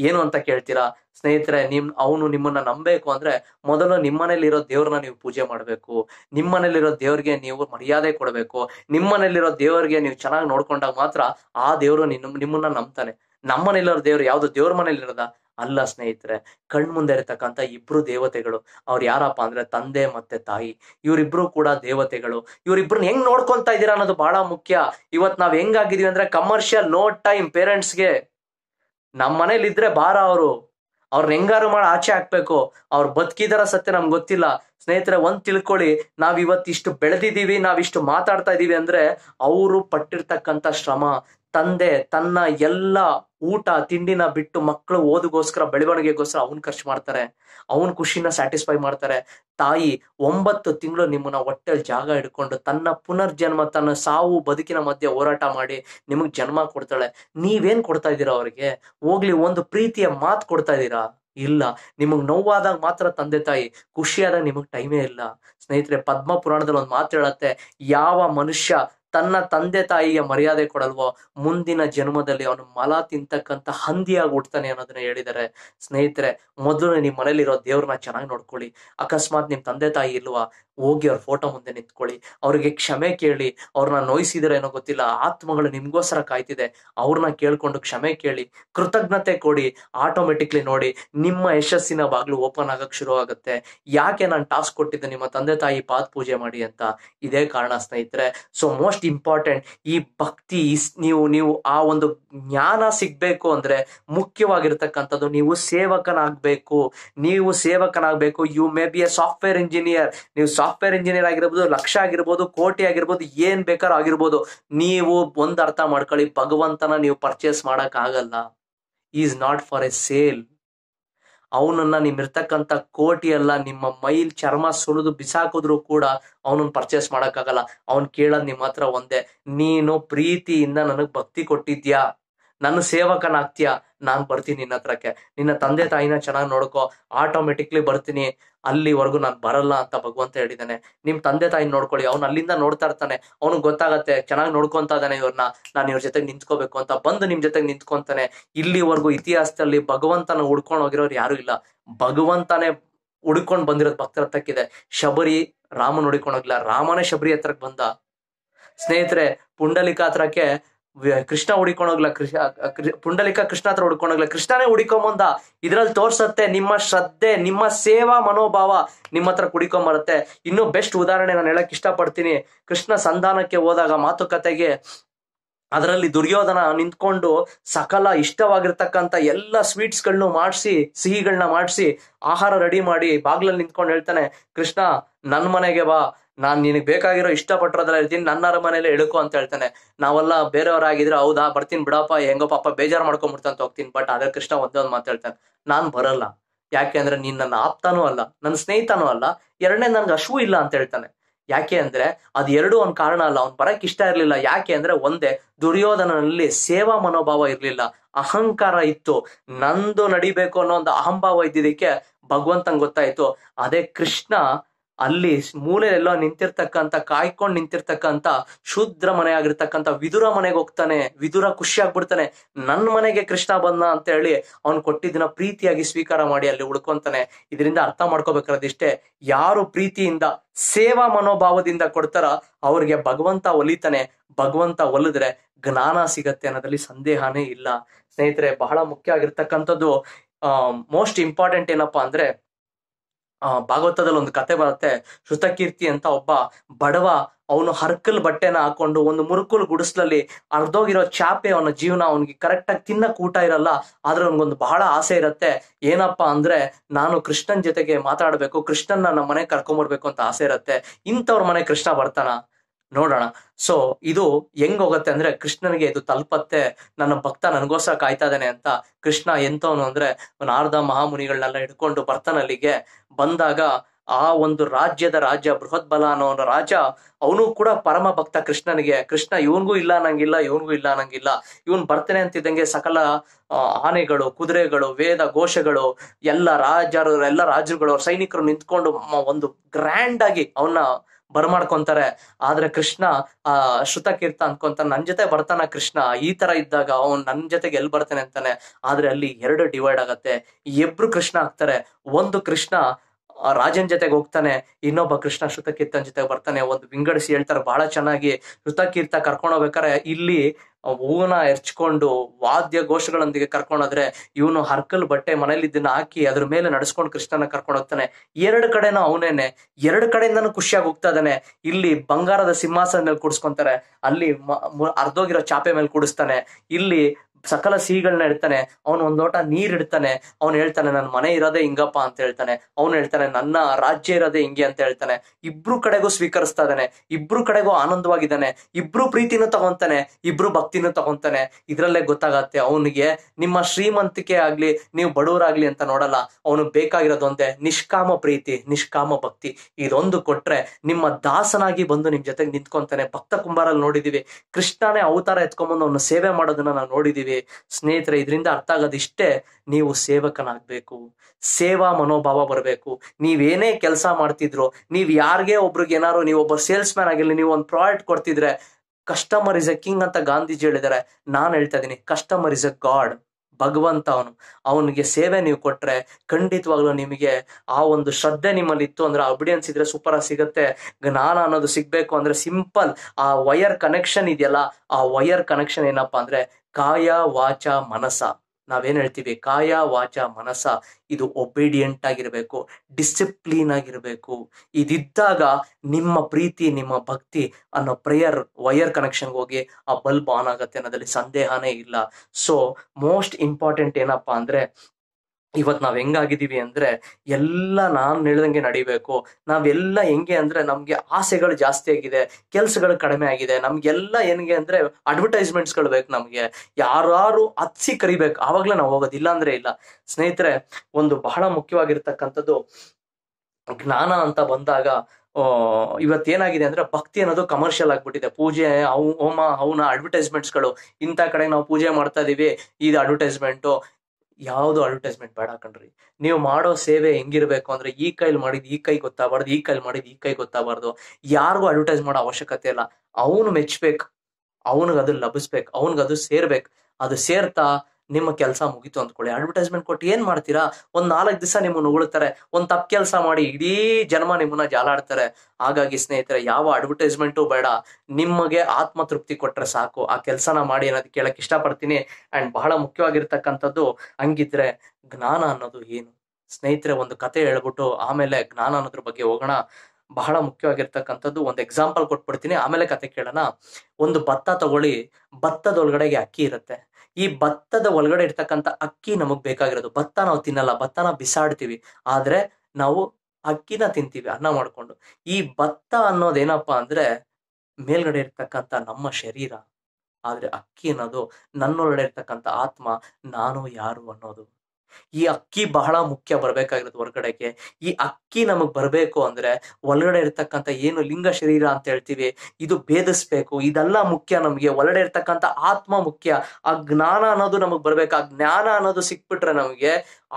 ಏನು ಅಂತ ಕೇಳ್ತೀರಾ ಸ್ನೇಹಿತರೆ ನಿಮ್ ಅವನು ನಿಮ್ಮನ್ನ ನಂಬಬೇಕು ಅಂದ್ರೆ ಮೊದಲು ನಿಮ್ಮನೇಲಿರೋ ದೇವ್ರನ್ನ ನೀವು ಪೂಜೆ ಮಾಡಬೇಕು ನಿಮ್ಮನೇಲಿರೋ ದೇವ್ರಿಗೆ ನೀವು ಮರ್ಯಾದೆ ಕೊಡಬೇಕು ನಿಮ್ಮನೇಲಿರೋ ದೇವ್ರಿಗೆ ನೀವು ಚೆನ್ನಾಗಿ ನೋಡ್ಕೊಂಡಾಗ ಮಾತ್ರ ಆ ದೇವ್ರು ನಿಮ್ ನಿಮ್ಮನ್ನ ನಂಬ್ತಾನೆ ನಮ್ಮನೇಲಿರೋ ದೇವ್ರು ಯಾವ್ದು ದೇವ್ರ ಮನೇಲಿರೋದ ಅಲ್ಲ ಸ್ನೇಹಿತರೆ ಕಣ್ ಮುಂದೆ ಇರತಕ್ಕಂಥ ಇಬ್ರು ದೇವತೆಗಳು ಅವ್ರು ಯಾರಪ್ಪ ಅಂದ್ರೆ ತಂದೆ ಮತ್ತೆ ತಾಯಿ ಇವ್ರಿಬ್ರು ಕೂಡ ದೇವತೆಗಳು ಇವ್ರಿಬ್ರನ್ನ ಹೆಂಗ್ ನೋಡ್ಕೊಂತ ಇದೀರಾ ಅನ್ನೋದು ಬಹಳ ಮುಖ್ಯ ಇವತ್ ನಾವ್ ಹೆಂಗಾಗಿದೀವಿ ಅಂದ್ರೆ ಕಮರ್ಷಿಯಲ್ ನೋ ಟೈಮ್ ಪೇರೆಂಟ್ಸ್ಗೆ ನಮ್ಮ ಮನೇಲಿ ಇದ್ರೆ ಬಾರ ಅವರು ಅವ್ರನ್ನ ಹೆಂಗಾರು ಮಾಡಿ ಆಚೆ ಹಾಕ್ಬೇಕು ಅವ್ರು ಬದುಕಿದಾರ ಸತ್ಯ ನಮ್ಗೆ ಗೊತ್ತಿಲ್ಲ ಸ್ನೇಹಿತರೆ ಒಂದ್ ತಿಳ್ಕೊಳ್ಳಿ ನಾವ್ ಇವತ್ತಿಷ್ಟು ಬೆಳೆದಿದ್ದೀವಿ ನಾವಿಷ್ಟು ಮಾತಾಡ್ತಾ ಇದೀವಿ ಅಂದ್ರೆ ಅವರು ಪಟ್ಟಿರ್ತಕ್ಕಂಥ ಶ್ರಮ ತಂದೆ ತನ್ನ ಎಲ್ಲ ಊಟ ತಿಂಡಿನ ಬಿಟ್ಟು ಮಕ್ಕಳು ಓದಿಗೋಸ್ಕರ ಬೆಳವಣಿಗೆಗೋಸ್ಕರ ಅವನ್ ಖರ್ಚು ಮಾಡ್ತಾರೆ ಅವನ್ ಖುಷಿನ ಸ್ಯಾಟಿಸ್ಫೈ ಮಾಡ್ತಾರೆ ತಾಯಿ ಒಂಬತ್ತು ತಿಂಗಳು ನಿಮ್ಮನ್ನ ಹೊಟ್ಟೆಲ್ ಜಾಗ ಇಟ್ಕೊಂಡು ತನ್ನ ಪುನರ್ಜನ್ಮ ತನ್ನ ಸಾವು ಬದುಕಿನ ಮಧ್ಯೆ ಹೋರಾಟ ಮಾಡಿ ನಿಮಗ್ ಜನ್ಮ ಕೊಡ್ತಾಳೆ ನೀವೇನ್ ಕೊಡ್ತಾ ಇದ್ದೀರಾ ಅವ್ರಿಗೆ ಹೋಗ್ಲಿ ಒಂದು ಪ್ರೀತಿಯ ಮಾತ್ ಕೊಡ್ತಾ ಇದ್ದೀರಾ ಇಲ್ಲ ನಿಮಗ್ ನೋವಾದಾಗ ಮಾತ್ರ ತಂದೆ ತಾಯಿ ಖುಷಿಯಾದಾಗ ನಿಮಗ್ ಟೈಮೇ ಇಲ್ಲ ಸ್ನೇಹಿತರೆ ಪದ್ಮ ಪುರಾಣದಲ್ಲಿ ಒಂದು ಮಾತು ಹೇಳತ್ತೆ ಯಾವ ಮನುಷ್ಯ ತನ್ನ ತಂದೆ ತಾಯಿಗೆ ಮರ್ಯಾದೆ ಕೊಡಲ್ವೋ ಮುಂದಿನ ಜನ್ಮದಲ್ಲಿ ಅವನು ಮಲ ತಿಂತಕ್ಕಂತ ಹಂದಿಯಾಗಿ ಹುಡ್ತಾನೆ ಅನ್ನೋದನ್ನ ಹೇಳಿದರೆ ಸ್ನೇಹಿತರೆ ಮೊದಲು ನಿಮ್ಮ ಮನೇಲಿರೋ ದೇವ್ರನ್ನ ಚೆನ್ನಾಗಿ ನೋಡ್ಕೊಳ್ಳಿ ಅಕಸ್ಮಾತ್ ನಿಮ್ ತಂದೆ ತಾಯಿ ಇಲ್ವಾ ಹೋಗಿ ಅವ್ರ ಫೋಟೋ ಮುಂದೆ ನಿಂತ್ಕೊಳ್ಳಿ ಅವ್ರಿಗೆ ಕ್ಷಮೆ ಕೇಳಿ ಅವ್ರನ್ನ ನೋಯಿಸಿದ್ರೆ ಏನೋ ಗೊತ್ತಿಲ್ಲ ಆತ್ಮಗಳು ನಿಮ್ಗೋಸ್ಕರ ಕಾಯ್ತಿದೆ ಅವ್ರನ್ನ ಕೇಳ್ಕೊಂಡು ಕ್ಷಮೆ ಕೇಳಿ ಕೃತಜ್ಞತೆ ಕೊಡಿ ಆಟೋಮೆಟಿಕ್ಲಿ ನೋಡಿ ನಿಮ್ಮ ಯಶಸ್ಸಿನ ಬಾಗ್ಲು ಓಪನ್ ಆಗಕ್ ಶುರು ಆಗುತ್ತೆ ಯಾಕೆ ನಾನು ಟಾಸ್ಕ್ ಕೊಟ್ಟಿದ್ದೆ ನಿಮ್ಮ ತಂದೆ ತಾಯಿ ಪಾತ್ ಪೂಜೆ ಮಾಡಿ ಅಂತ ಇದೇ ಕಾರಣ ಸ್ನೇಹಿತರೆ ಸೊ ಮೋಸ್ಟ್ ಇಂಪಾರ್ಟೆಂಟ್ ಈ ಭಕ್ತಿ ನೀವು ನೀವು ಆ ಒಂದು ಜ್ಞಾನ ಸಿಗ್ಬೇಕು ಅಂದ್ರೆ ಮುಖ್ಯವಾಗಿರ್ತಕ್ಕಂಥದ್ದು ನೀವು ಸೇವಕನಾಗ್ಬೇಕು ನೀವು ಸೇವಕನಾಗ್ಬೇಕು you may be a software engineer ನೀವು ಸಾಫ್ಟ್ವೇರ್ ಇಂಜಿನಿಯರ್ ಆಗಿರ್ಬೋದು ಲಕ್ಷ ಆಗಿರ್ಬೋದು ಕೋಟಿ ಆಗಿರ್ಬೋದು ಏನ್ ಬೇಕಾದ್ರೂ ಆಗಿರ್ಬೋದು ನೀವು ಒಂದ್ ಅರ್ಥ ಮಾಡ್ಕೊಳ್ಳಿ ಭಗವಂತನ ನೀವು ಪರ್ಚೇಸ್ ಮಾಡಕ್ ಆಗಲ್ಲ is not for a sale ಅವನನ್ನ ಇರ್ತಕ್ಕಂಥ ಕೋಟಿ ಎಲ್ಲ ನಿಮ್ಮ ಮೈಲ್ ಚರ್ಮ ಸುಳಿದು ಬಿಸಾಕಿದ್ರು ಕೂಡ ಅವನನ್ನ ಪರ್ಚೇಸ್ ಆಗಲ್ಲ ಅವ್ನ್ ಕೇಳೋದ್ ನಿಮ್ಮ ಹತ್ರ ಒಂದೇ ನೀನು ಪ್ರೀತಿಯಿಂದ ನನಗ್ ಭಕ್ತಿ ಕೊಟ್ಟಿದ್ಯಾ ನನ್ನ ಅತ್ಯ ನಾನ್ ಬರ್ತೀನಿ ನಿನ್ನ ಹತ್ರಕ್ಕೆ ನಿನ್ನ ತಂದೆ ತಾಯಿನ ಚೆನ್ನಾಗಿ ನೋಡ್ಕೊ ಆಟೋಮೆಟಿಕ್ಲಿ ಬರ್ತೀನಿ ಅಲ್ಲಿವರೆಗೂ ನಾನು ಬರಲ್ಲ ಅಂತ ಭಗವಂತ ಹೇಳಿದಾನೆ ನಿಮ್ ತಂದೆ ತಾಯಿ ನೋಡ್ಕೊಳ್ಳಿ ಅವ್ನು ಅಲ್ಲಿಂದ ನೋಡ್ತಾ ಇರ್ತಾನೆ ಅವ್ನಿಗೆ ಗೊತ್ತಾಗತ್ತೆ ಚೆನ್ನಾಗಿ ನೋಡ್ಕೊಂತ ಇದ್ದಾನೆ ಇವ್ರನ್ನ ನಾನು ಇವ್ರ ಜೊತೆಗೆ ನಿಂತ್ಕೋಬೇಕು ಅಂತ ಬಂದು ನಿಮ್ ಜೊತೆಗೆ ನಿಂತ್ಕೊಂತಾನೆ ಇಲ್ಲಿವರೆಗೂ ಇತಿಹಾಸದಲ್ಲಿ ಭಗವಂತನ ಹುಡ್ಕೊಂಡು ಹೋಗಿರೋರು ಯಾರು ಇಲ್ಲ ಭಗವಂತನೇ ಹುಡ್ಕೊಂಡ್ ಬಂದಿರೋದು ಭಕ್ತರ ತಕ್ಕಿದೆ ಶಬರಿ ರಾಮನ್ ಹೋಗಿಲ್ಲ ರಾಮನೇ ಶಬರಿ ಹತ್ರಕ್ಕೆ ಬಂದ ಸ್ನೇಹಿತರೆ ಪುಂಡಲಿಕ ಹತ್ರಕ್ಕೆ ಕೃಷ್ಣ ಹುಡಿಕೊಂಡು ಕೃಷ್ಣ ಪುಂಡಲಿಕ ಕೃಷ್ಣ ಹತ್ರ ಹುಡ್ಕೊಂಡು ಕೃಷ್ಣನೇ ಹುಡಿಕೊಂಬಂದ ಇದ್ರಲ್ಲಿ ತೋರ್ಸತ್ತೆ ನಿಮ್ಮ ಶ್ರದ್ಧೆ ನಿಮ್ಮ ಸೇವಾ ಮನೋಭಾವ ನಿಮ್ಮ ಹತ್ರ ಕುಡಿಕೊಂಬರುತ್ತೆ ಇನ್ನೂ ಬೆಸ್ಟ್ ಉದಾಹರಣೆ ನಾನು ಹೇಳಕ್ ಇಷ್ಟಪಡ್ತೀನಿ ಕೃಷ್ಣ ಸಂಧಾನಕ್ಕೆ ಹೋದಾಗ ಮಾತುಕತೆಗೆ ಅದರಲ್ಲಿ ದುರ್ಯೋಧನ ನಿಂತ್ಕೊಂಡು ಸಕಲ ಇಷ್ಟವಾಗಿರ್ತಕ್ಕಂತ ಎಲ್ಲ ಸ್ವೀಟ್ಸ್ಗಳನ್ನು ಮಾಡಿಸಿ ಸಿಹಿಗಳನ್ನ ಮಾಡಿಸಿ ಆಹಾರ ರೆಡಿ ಮಾಡಿ ಬಾಗ್ಲಲ್ಲಿ ನಿಂತ್ಕೊಂಡು ಹೇಳ್ತಾನೆ ಕೃಷ್ಣ ನನ್ ಮನೆಗೆ ಬಾ ನಾನ್ ನಿನಗ್ ಬೇಕಾಗಿರೋ ಇಷ್ಟಪಟ್ಟಿರೋದೆಲ್ಲ ಇರ್ತೀನಿ ನನ್ನ ಅರಮನೆಯಲ್ಲೇ ಇಳುಕು ಅಂತ ಹೇಳ್ತಾನೆ ನಾವೆಲ್ಲ ಬೇರೆಯವರಾಗಿದ್ರೆ ಹೌದಾ ಬರ್ತೀನಿ ಬಿಡಪ್ಪ ಹೆಂಗೋ ಪಾಪ ಬೇಜಾರು ಅಂತ ಹೋಗ್ತೀನಿ ಬಟ್ ಅದ್ರ ಕೃಷ್ಣ ಒಂದೊಂದು ಮಾತು ಹೇಳ್ತಾನೆ ನಾನ್ ಬರಲ್ಲ ಯಾಕೆ ಅಂದ್ರೆ ನೀನ್ ನನ್ನ ಆಪ್ತಾನೂ ಅಲ್ಲ ನನ್ನ ಸ್ನೇಹಿತನೂ ಅಲ್ಲ ಎರಡನೇ ನನ್ಗೆ ಅಶ್ವೂ ಇಲ್ಲ ಅಂತ ಹೇಳ್ತಾನೆ ಯಾಕೆ ಅಂದ್ರೆ ಅದ್ ಎರಡು ಒಂದ್ ಕಾರಣ ಅಲ್ಲ ಅವ್ನ್ ಬರಕ್ ಇಷ್ಟ ಇರ್ಲಿಲ್ಲ ಯಾಕೆ ಅಂದ್ರೆ ಒಂದೇ ದುರ್ಯೋಧನಲ್ಲಿ ಸೇವಾ ಮನೋಭಾವ ಇರ್ಲಿಲ್ಲ ಅಹಂಕಾರ ಇತ್ತು ನಂದು ನಡಿಬೇಕು ಅನ್ನೋ ಒಂದು ಅಹಂಭಾವ ಇದ್ದಿದ್ದಕ್ಕೆ ಭಗವಂತಂಗ್ ಗೊತ್ತಾಯ್ತು ಅದೇ ಕೃಷ್ಣ ಅಲ್ಲಿ ಮೂಲೆಯೆಲ್ಲ ನಿಂತಿರ್ತಕ್ಕಂತ ಕಾಯ್ಕೊಂಡು ನಿಂತಿರ್ತಕ್ಕಂತ ಶೂದ್ರ ಮನೆ ಆಗಿರ್ತಕ್ಕಂಥ ವಿದುರ ಮನೆಗೆ ಹೋಗ್ತಾನೆ ವಿದುರ ಖುಷಿ ಆಗ್ಬಿಡ್ತಾನೆ ನನ್ನ ಮನೆಗೆ ಕೃಷ್ಣ ಬಂದ ಅಂತ ಹೇಳಿ ಅವ್ನು ಕೊಟ್ಟಿದ್ದನ್ನ ಪ್ರೀತಿಯಾಗಿ ಸ್ವೀಕಾರ ಮಾಡಿ ಅಲ್ಲಿ ಉಳ್ಕೊಂತಾನೆ ಇದರಿಂದ ಅರ್ಥ ಮಾಡ್ಕೋಬೇಕಾದಿಷ್ಟೇ ಯಾರು ಪ್ರೀತಿಯಿಂದ ಸೇವಾ ಮನೋಭಾವದಿಂದ ಕೊಡ್ತಾರ ಅವ್ರಿಗೆ ಭಗವಂತ ಒಲಿತಾನೆ ಭಗವಂತ ಒಲಿದ್ರೆ ಜ್ಞಾನ ಸಿಗತ್ತೆ ಅನ್ನೋದ್ರಲ್ಲಿ ಸಂದೇಹನೇ ಇಲ್ಲ ಸ್ನೇಹಿತರೆ ಬಹಳ ಮುಖ್ಯ ಆಗಿರ್ತಕ್ಕಂಥದ್ದು ಮೋಸ್ಟ್ ಇಂಪಾರ್ಟೆಂಟ್ ಏನಪ್ಪಾ ಅಂದ್ರೆ ಭಾಗವತದಲ್ಲಿ ಒಂದು ಕತೆ ಬರುತ್ತೆ ಶ್ರುತಕೀರ್ತಿ ಅಂತ ಒಬ್ಬ ಬಡವ ಅವನು ಹರ್ಕಲ್ ಬಟ್ಟೆನ ಹಾಕೊಂಡು ಒಂದು ಮುರುಕುಲ್ ಗುಡಿಸ್ಲಲ್ಲಿ ಅರ್ಧೋಗಿರೋ ಚಾಪೆ ಅವನ ಜೀವನ ಅವನಿಗೆ ಆಗಿ ತಿನ್ನಕ್ ಊಟ ಇರಲ್ಲ ಆದ್ರೆ ಅವನಿಗೊಂದು ಬಹಳ ಆಸೆ ಇರತ್ತೆ ಏನಪ್ಪಾ ಅಂದ್ರೆ ನಾನು ಕೃಷ್ಣನ್ ಜೊತೆಗೆ ಮಾತಾಡ್ಬೇಕು ಕೃಷ್ಣನ್ನ ನಮ್ಮ ಮನೆಗೆ ಕರ್ಕೊಂಡ್ಬರ್ಬೇಕು ಅಂತ ಆಸೆ ಇರತ್ತೆ ಇಂಥವ್ರ ಮನೆ ಕೃಷ್ಣ ಬರ್ತಾನ ನೋಡೋಣ ಸೊ ಇದು ಹೆಂಗ್ ಹೋಗುತ್ತೆ ಅಂದ್ರೆ ಕೃಷ್ಣನಿಗೆ ಇದು ತಲುಪತ್ತೆ ನನ್ನ ಭಕ್ತ ನನಗೋಸ್ಕರ ಕಾಯ್ತಾ ಇದ್ದಾನೆ ಅಂತ ಕೃಷ್ಣ ಎಂತವನು ಅಂದ್ರೆ ಆರ್ದ ಮಹಾಮುನಿಗಳನ್ನೆಲ್ಲ ಹಿಡ್ಕೊಂಡು ಭರ್ತನಲ್ಲಿಗೆ ಬಂದಾಗ ಆ ಒಂದು ರಾಜ್ಯದ ರಾಜ್ಯ ಬೃಹತ್ ಬಲ ಅನ್ನೋ ರಾಜ ಅವನು ಕೂಡ ಪರಮ ಭಕ್ತ ಕೃಷ್ಣನಿಗೆ ಕೃಷ್ಣ ಇವನ್ಗೂ ಇಲ್ಲ ನಂಗಿಲ್ಲ ಇವನ್ಗೂ ಇಲ್ಲ ಅನ್ನಂಗಿಲ್ಲ ಇವನ್ ಬರ್ತಾನೆ ಅಂತಿದ್ದಂಗೆ ಸಕಲ ಆನೆಗಳು ಕುದುರೆಗಳು ವೇದ ಘೋಷಗಳು ಎಲ್ಲ ರಾಜರು ಎಲ್ಲ ರಾಜರುಗಳು ಸೈನಿಕರು ನಿಂತ್ಕೊಂಡು ಒಂದು ಗ್ರ್ಯಾಂಡ್ ಆಗಿ ಅವನ್ನ ಬರಮಾಡ್ಕೊಂತಾರೆ ಆದ್ರೆ ಕೃಷ್ಣ ಆ ಶ್ರುತಕೀರ್ತ ಅನ್ಕೊಂತ ನನ್ ಜೊತೆ ಬರ್ತಾನ ಕೃಷ್ಣ ಈ ತರ ಇದ್ದಾಗ ಅವ್ನ್ ನನ್ ಜೊತೆಗೆ ಎಲ್ ಬರ್ತಾನೆ ಅಂತಾನೆ ಆದ್ರೆ ಅಲ್ಲಿ ಎರಡು ಡಿವೈಡ್ ಆಗತ್ತೆ ಇಬ್ರು ಕೃಷ್ಣ ಆಗ್ತಾರೆ ಒಂದು ಕೃಷ್ಣ ಆ ರಾಜನ್ ಜೊತೆಗೆ ಹೋಗ್ತಾನೆ ಇನ್ನೊಬ್ಬ ಕೃಷ್ಣ ಶ್ರುತಕೀರ್ತನ ಜೊತೆಗೆ ಬರ್ತಾನೆ ಒಂದು ವಿಂಗಡಿಸಿ ಹೇಳ್ತಾರೆ ಬಹಳ ಚೆನ್ನಾಗಿ ಕೀರ್ತ ಕರ್ಕೊಂಡು ಹೋಗ್ಬೇಕಾರೆ ಇಲ್ಲಿ ಹೂವನ ಎರ್ಚ್ಕೊಂಡು ವಾದ್ಯ ಘೋಷಗಳೊಂದಿಗೆ ಕರ್ಕೊಂಡೋದ್ರೆ ಇವನು ಹರ್ಕಲ್ ಬಟ್ಟೆ ಮನೇಲಿ ಇದನ್ನ ಹಾಕಿ ಅದ್ರ ಮೇಲೆ ನಡೆಸ್ಕೊಂಡು ಕೃಷ್ಣನ ಕರ್ಕೊಂಡು ಹೋಗ್ತಾನೆ ಎರಡು ಕಡೆನ ಅವನೇನೆ ಎರಡು ಕಡೆಯಿಂದನು ಖುಷಿಯಾಗಿ ಹೋಗ್ತಾ ಇದ್ದಾನೆ ಇಲ್ಲಿ ಬಂಗಾರದ ಸಿಂಹಾಸನ ಮೇಲೆ ಕೂಡಿಸ್ಕೊಂತಾರೆ ಅಲ್ಲಿ ಅರ್ಧೋಗಿರೋ ಚಾಪೆ ಮೇಲೆ ಕೂಡಿಸ್ತಾನೆ ಇಲ್ಲಿ ಸಕಲ ಸಿಹಿಗಳನ್ನ ಇಡ್ತಾನೆ ಅವನು ಒಂದ್ ಲೋಟ ನೀರ್ ಇಡ್ತಾನೆ ಅವ್ನು ಹೇಳ್ತಾನೆ ನನ್ನ ಮನೆ ಇರೋದೇ ಹಿಂಗಪ್ಪ ಅಂತ ಹೇಳ್ತಾನೆ ಅವನು ಹೇಳ್ತಾನೆ ನನ್ನ ರಾಜ್ಯ ಇರೋದೇ ಹಿಂಗೆ ಅಂತ ಹೇಳ್ತಾನೆ ಇಬ್ರು ಕಡೆಗೂ ಸ್ವೀಕರಿಸ್ತಾ ಇದ್ದಾನೆ ಇಬ್ರು ಕಡೆಗೂ ಆನಂದವಾಗಿದ್ದಾನೆ ಇಬ್ರು ಪ್ರೀತಿನೂ ತಗೊಂತಾನೆ ಇಬ್ರು ಭಕ್ತಿನೂ ತಗೊಂತಾನೆ ಇದ್ರಲ್ಲೇ ಗೊತ್ತಾಗತ್ತೆ ಅವನಿಗೆ ನಿಮ್ಮ ಶ್ರೀಮಂತಿಕೆ ಆಗ್ಲಿ ನೀವು ಬಡವರಾಗ್ಲಿ ಅಂತ ನೋಡಲ್ಲ ಅವನು ಬೇಕಾಗಿರೋದೊಂದೇ ನಿಷ್ಕಾಮ ಪ್ರೀತಿ ನಿಷ್ಕಾಮ ಭಕ್ತಿ ಇದೊಂದು ಕೊಟ್ರೆ ನಿಮ್ಮ ದಾಸನಾಗಿ ಬಂದು ನಿಮ್ ಜೊತೆಗೆ ನಿಂತ್ಕೊಂತಾನೆ ಭಕ್ತ ಕುಂಬಾರಲ್ಲಿ ನೋಡಿದೀವಿ ಕೃಷ್ಣನೇ ಅವತಾರ ಎತ್ಕೊಂಡ್ಬಂದು ಅವನು ಸೇವೆ ಮಾಡೋದನ್ನ ನಾವು ನೋಡಿದೀವಿ ಸ್ನೇಹಿತರ ಸ್ನೇಹಿತರೆ ಇದರಿಂದ ಅರ್ಥ ಆಗೋದಿಷ್ಟೇ ನೀವು ಸೇವಕನಾಗಬೇಕು ಸೇವಾ ಮನೋಭಾವ ಬರಬೇಕು ನೀವೇನೇ ಕೆಲಸ ಮಾಡ್ತಿದ್ರು ನೀವು ಯಾರಿಗೆ ಒಬ್ರಿಗೆ ಏನಾರು ನೀವು ಒಬ್ಬ ಸೇಲ್ಸ್ ಮ್ಯಾನ್ ಆಗಿರಲಿ ನೀವು ಒಂದು ಪ್ರಾಡಕ್ಟ್ ಕೊಡ್ತಿದ್ರೆ ಕಸ್ಟಮರ್ ಇಸ್ ಅ ಕಿಂಗ್ ಅಂತ ಗಾಂಧೀಜಿ ಹೇಳಿದ್ದಾರೆ ನಾನು ಹೇಳ್ತಾ ಇದ್ದೀನಿ ಕಸ್ಟಮರ್ ಇಸ್ ಅ ಗಾಡ್ ಭಗವಂತ ಅವನು ಅವನಿಗೆ ಸೇವೆ ನೀವು ಕೊಟ್ರೆ ಖಂಡಿತವಾಗ್ಲೂ ನಿಮಗೆ ಆ ಒಂದು ಶ್ರದ್ಧೆ ನಿಮ್ಮಲ್ಲಿ ಇತ್ತು ಅಂದ್ರೆ ಅಬಿಡಿಯನ್ಸ್ ಇದ್ರೆ ಸೂಪರ್ ಆಗಿ ಸಿಗತ್ತೆ ಜ್ಞಾನ ಅನ್ನೋದು ಸಿಗ್ಬೇಕು ಅಂದ್ರೆ ಸಿಂಪಲ್ ಆ ವೈರ್ ಕನೆಕ್ಷನ್ ಇದೆಯಲ್ಲ ಆ ವೈರ್ ಕನೆಕ್ಷನ್ ಏನಪ್ಪಾ ಅಂದ್ರೆ ಕಾಯ ವಾಚ ಮನಸ ನಾವೇನ್ ಹೇಳ್ತೀವಿ ಕಾಯ ವಾಚ ಮನಸ ಇದು ಒಬೀಡಿಯಂಟ್ ಆಗಿರಬೇಕು ಡಿಸಿಪ್ಲೀನ್ ಆಗಿರಬೇಕು ಇದಿದ್ದಾಗ ನಿಮ್ಮ ಪ್ರೀತಿ ನಿಮ್ಮ ಭಕ್ತಿ ಅನ್ನೋ ಪ್ರೇಯರ್ ವಯರ್ ಕನೆಕ್ಷನ್ ಹೋಗಿ ಆ ಬಲ್ಬ್ ಆನ್ ಆಗತ್ತೆ ಅನ್ನೋದ್ರಲ್ಲಿ ಸಂದೇಹನೇ ಇಲ್ಲ ಸೊ ಮೋಸ್ಟ್ ಇಂಪಾರ್ಟೆಂಟ್ ಏನಪ್ಪಾ ಅಂದ್ರೆ ಇವತ್ ನಾವು ಹೆಂಗಾಗಿದ್ದೀವಿ ಅಂದ್ರೆ ಎಲ್ಲ ನಾನ್ ಹೇಳಿದಂಗೆ ನಡಿಬೇಕು ನಾವೆಲ್ಲ ಹೆಂಗೆ ಅಂದ್ರೆ ನಮ್ಗೆ ಆಸೆಗಳು ಜಾಸ್ತಿ ಆಗಿದೆ ಕೆಲ್ಸಗಳು ಕಡಿಮೆ ಆಗಿದೆ ನಮ್ಗೆಲ್ಲ ಹೆಂಗೆ ಅಂದ್ರೆ ಅಡ್ವರ್ಟೈಸ್ಮೆಂಟ್ಸ್ ಗಳು ಬೇಕು ನಮ್ಗೆ ಯಾರು ಹತ್ಸಿ ಕರಿಬೇಕು ಆವಾಗ್ಲೇ ನಾವು ಹೋಗೋದು ಇಲ್ಲ ಅಂದ್ರೆ ಇಲ್ಲ ಸ್ನೇಹಿತರೆ ಒಂದು ಬಹಳ ಮುಖ್ಯವಾಗಿರ್ತಕ್ಕಂಥದ್ದು ಜ್ಞಾನ ಅಂತ ಬಂದಾಗ ಏನಾಗಿದೆ ಅಂದ್ರೆ ಭಕ್ತಿ ಅನ್ನೋದು ಕಮರ್ಷಿಯಲ್ ಆಗ್ಬಿಟ್ಟಿದೆ ಪೂಜೆ ಅವು ಹೋಮ ಅವನ ಅಡ್ವರ್ಟೈಸ್ಮೆಂಟ್ಸ್ಗಳು ಇಂಥ ಕಡೆ ನಾವು ಪೂಜೆ ಮಾಡ್ತಾ ಇದೀವಿ ಇದು ಅಡ್ವರ್ಟೈಸ್ಮೆಂಟು ಯಾವುದು ಅಡ್ವರ್ಟೈಸ್ಮೆಂಟ್ ಬೇಡ ಕಣ್ರಿ ನೀವು ಮಾಡೋ ಸೇವೆ ಹೆಂಗಿರ್ಬೇಕು ಅಂದ್ರೆ ಈ ಕೈಲಿ ಮಾಡಿದ್ ಈ ಕೈ ಗೊತ್ತಾಗಬಾರ್ದು ಈ ಕೈಲಿ ಮಾಡಿದ್ ಈ ಕೈ ಗೊತ್ತಾಗಬಾರ್ದು ಯಾರಿಗೂ ಅಡ್ವರ್ಟೈಸ್ ಮಾಡೋ ಅವಶ್ಯಕತೆ ಇಲ್ಲ ಅವನು ಮೆಚ್ಚಬೇಕು ಅವನಿಗೆ ಅದು ಲಭಿಸ್ಬೇಕು ಅವನಿಗೆ ಅದು ಸೇರ್ಬೇಕು ಅದು ಸೇರ್ತಾ ನಿಮ್ಮ ಕೆಲಸ ಮುಗಿತು ಅಂದ್ಕೊಳ್ಳಿ ಅಡ್ವರ್ಟೈಸ್ಮೆಂಟ್ ಕೊಟ್ಟು ಏನ್ ಮಾಡ್ತೀರಾ ಒಂದ್ ನಾಲ್ಕು ದಿವಸ ನಿಮ್ಮನ್ನು ಉಗುಳ್ತಾರೆ ಒಂದ್ ತಪ್ಪು ಕೆಲಸ ಮಾಡಿ ಇಡೀ ಜನ್ಮ ನಿಮ್ಮನ್ನ ಜಾಲಾಡ್ತಾರೆ ಹಾಗಾಗಿ ಸ್ನೇಹಿತರೆ ಯಾವ ಅಡ್ವರ್ಟೈಸ್ಮೆಂಟು ಬೇಡ ನಿಮಗೆ ಆತ್ಮತೃಪ್ತಿ ಕೊಟ್ರೆ ಸಾಕು ಆ ಕೆಲಸನ ಮಾಡಿ ಅನ್ನೋದು ಕೇಳಕ್ ಇಷ್ಟಪಡ್ತೀನಿ ಅಂಡ್ ಬಹಳ ಮುಖ್ಯವಾಗಿರ್ತಕ್ಕಂಥದ್ದು ಹಂಗಿದ್ರೆ ಜ್ಞಾನ ಅನ್ನೋದು ಏನು ಸ್ನೇಹಿತರೆ ಒಂದು ಕತೆ ಹೇಳ್ಬಿಟ್ಟು ಆಮೇಲೆ ಜ್ಞಾನ ಅನ್ನೋದ್ರ ಬಗ್ಗೆ ಹೋಗೋಣ ಬಹಳ ಮುಖ್ಯವಾಗಿರ್ತಕ್ಕಂಥದ್ದು ಒಂದು ಎಕ್ಸಾಂಪಲ್ ಕೊಟ್ಬಿಡ್ತೀನಿ ಆಮೇಲೆ ಕತೆ ಕೇಳೋಣ ಒಂದು ಭತ್ತ ತಗೊಳ್ಳಿ ಭತ್ತದೊಳಗಡೆಗೆ ಅಕ್ಕಿ ಇರುತ್ತೆ ಈ ಭತ್ತದ ಒಳಗಡೆ ಇರ್ತಕ್ಕಂಥ ಅಕ್ಕಿ ನಮಗ್ ಬೇಕಾಗಿರೋದು ಭತ್ತ ನಾವು ತಿನ್ನಲ್ಲ ಭತ್ತನ ಬಿಸಾಡ್ತೀವಿ ಆದ್ರೆ ನಾವು ಅಕ್ಕಿನ ತಿಂತೀವಿ ಅನ್ನ ಮಾಡ್ಕೊಂಡು ಈ ಭತ್ತ ಅನ್ನೋದೇನಪ್ಪಾ ಅಂದ್ರೆ ಮೇಲ್ಗಡೆ ಇರ್ತಕ್ಕಂಥ ನಮ್ಮ ಶರೀರ ಆದ್ರೆ ಅಕ್ಕಿ ಅನ್ನೋದು ನನ್ನೊಳಗಡೆ ಇರ್ತಕ್ಕಂಥ ಆತ್ಮ ನಾನು ಯಾರು ಅನ್ನೋದು ಈ ಅಕ್ಕಿ ಬಹಳ ಮುಖ್ಯ ಬರ್ಬೇಕಾಗಿರೋದು ಹೊರಗಡೆಗೆ ಈ ಅಕ್ಕಿ ನಮಗ್ ಬರ್ಬೇಕು ಅಂದ್ರೆ ಒಳಗಡೆ ಇರ್ತಕ್ಕಂಥ ಏನು ಲಿಂಗ ಶರೀರ ಅಂತ ಹೇಳ್ತೀವಿ ಇದು ಭೇದಿಸ್ಬೇಕು ಇದೆಲ್ಲ ಮುಖ್ಯ ನಮ್ಗೆ ಒಳಗಡೆ ಇರ್ತಕ್ಕಂಥ ಆತ್ಮ ಮುಖ್ಯ ಆ ಜ್ಞಾನ ಅನ್ನೋದು ನಮಗ್ ಬರ್ಬೇಕು ಆ ಜ್ಞಾನ ಅನ್ನೋದು ಸಿಕ್ಬಿಟ್ರೆ ನಮಗೆ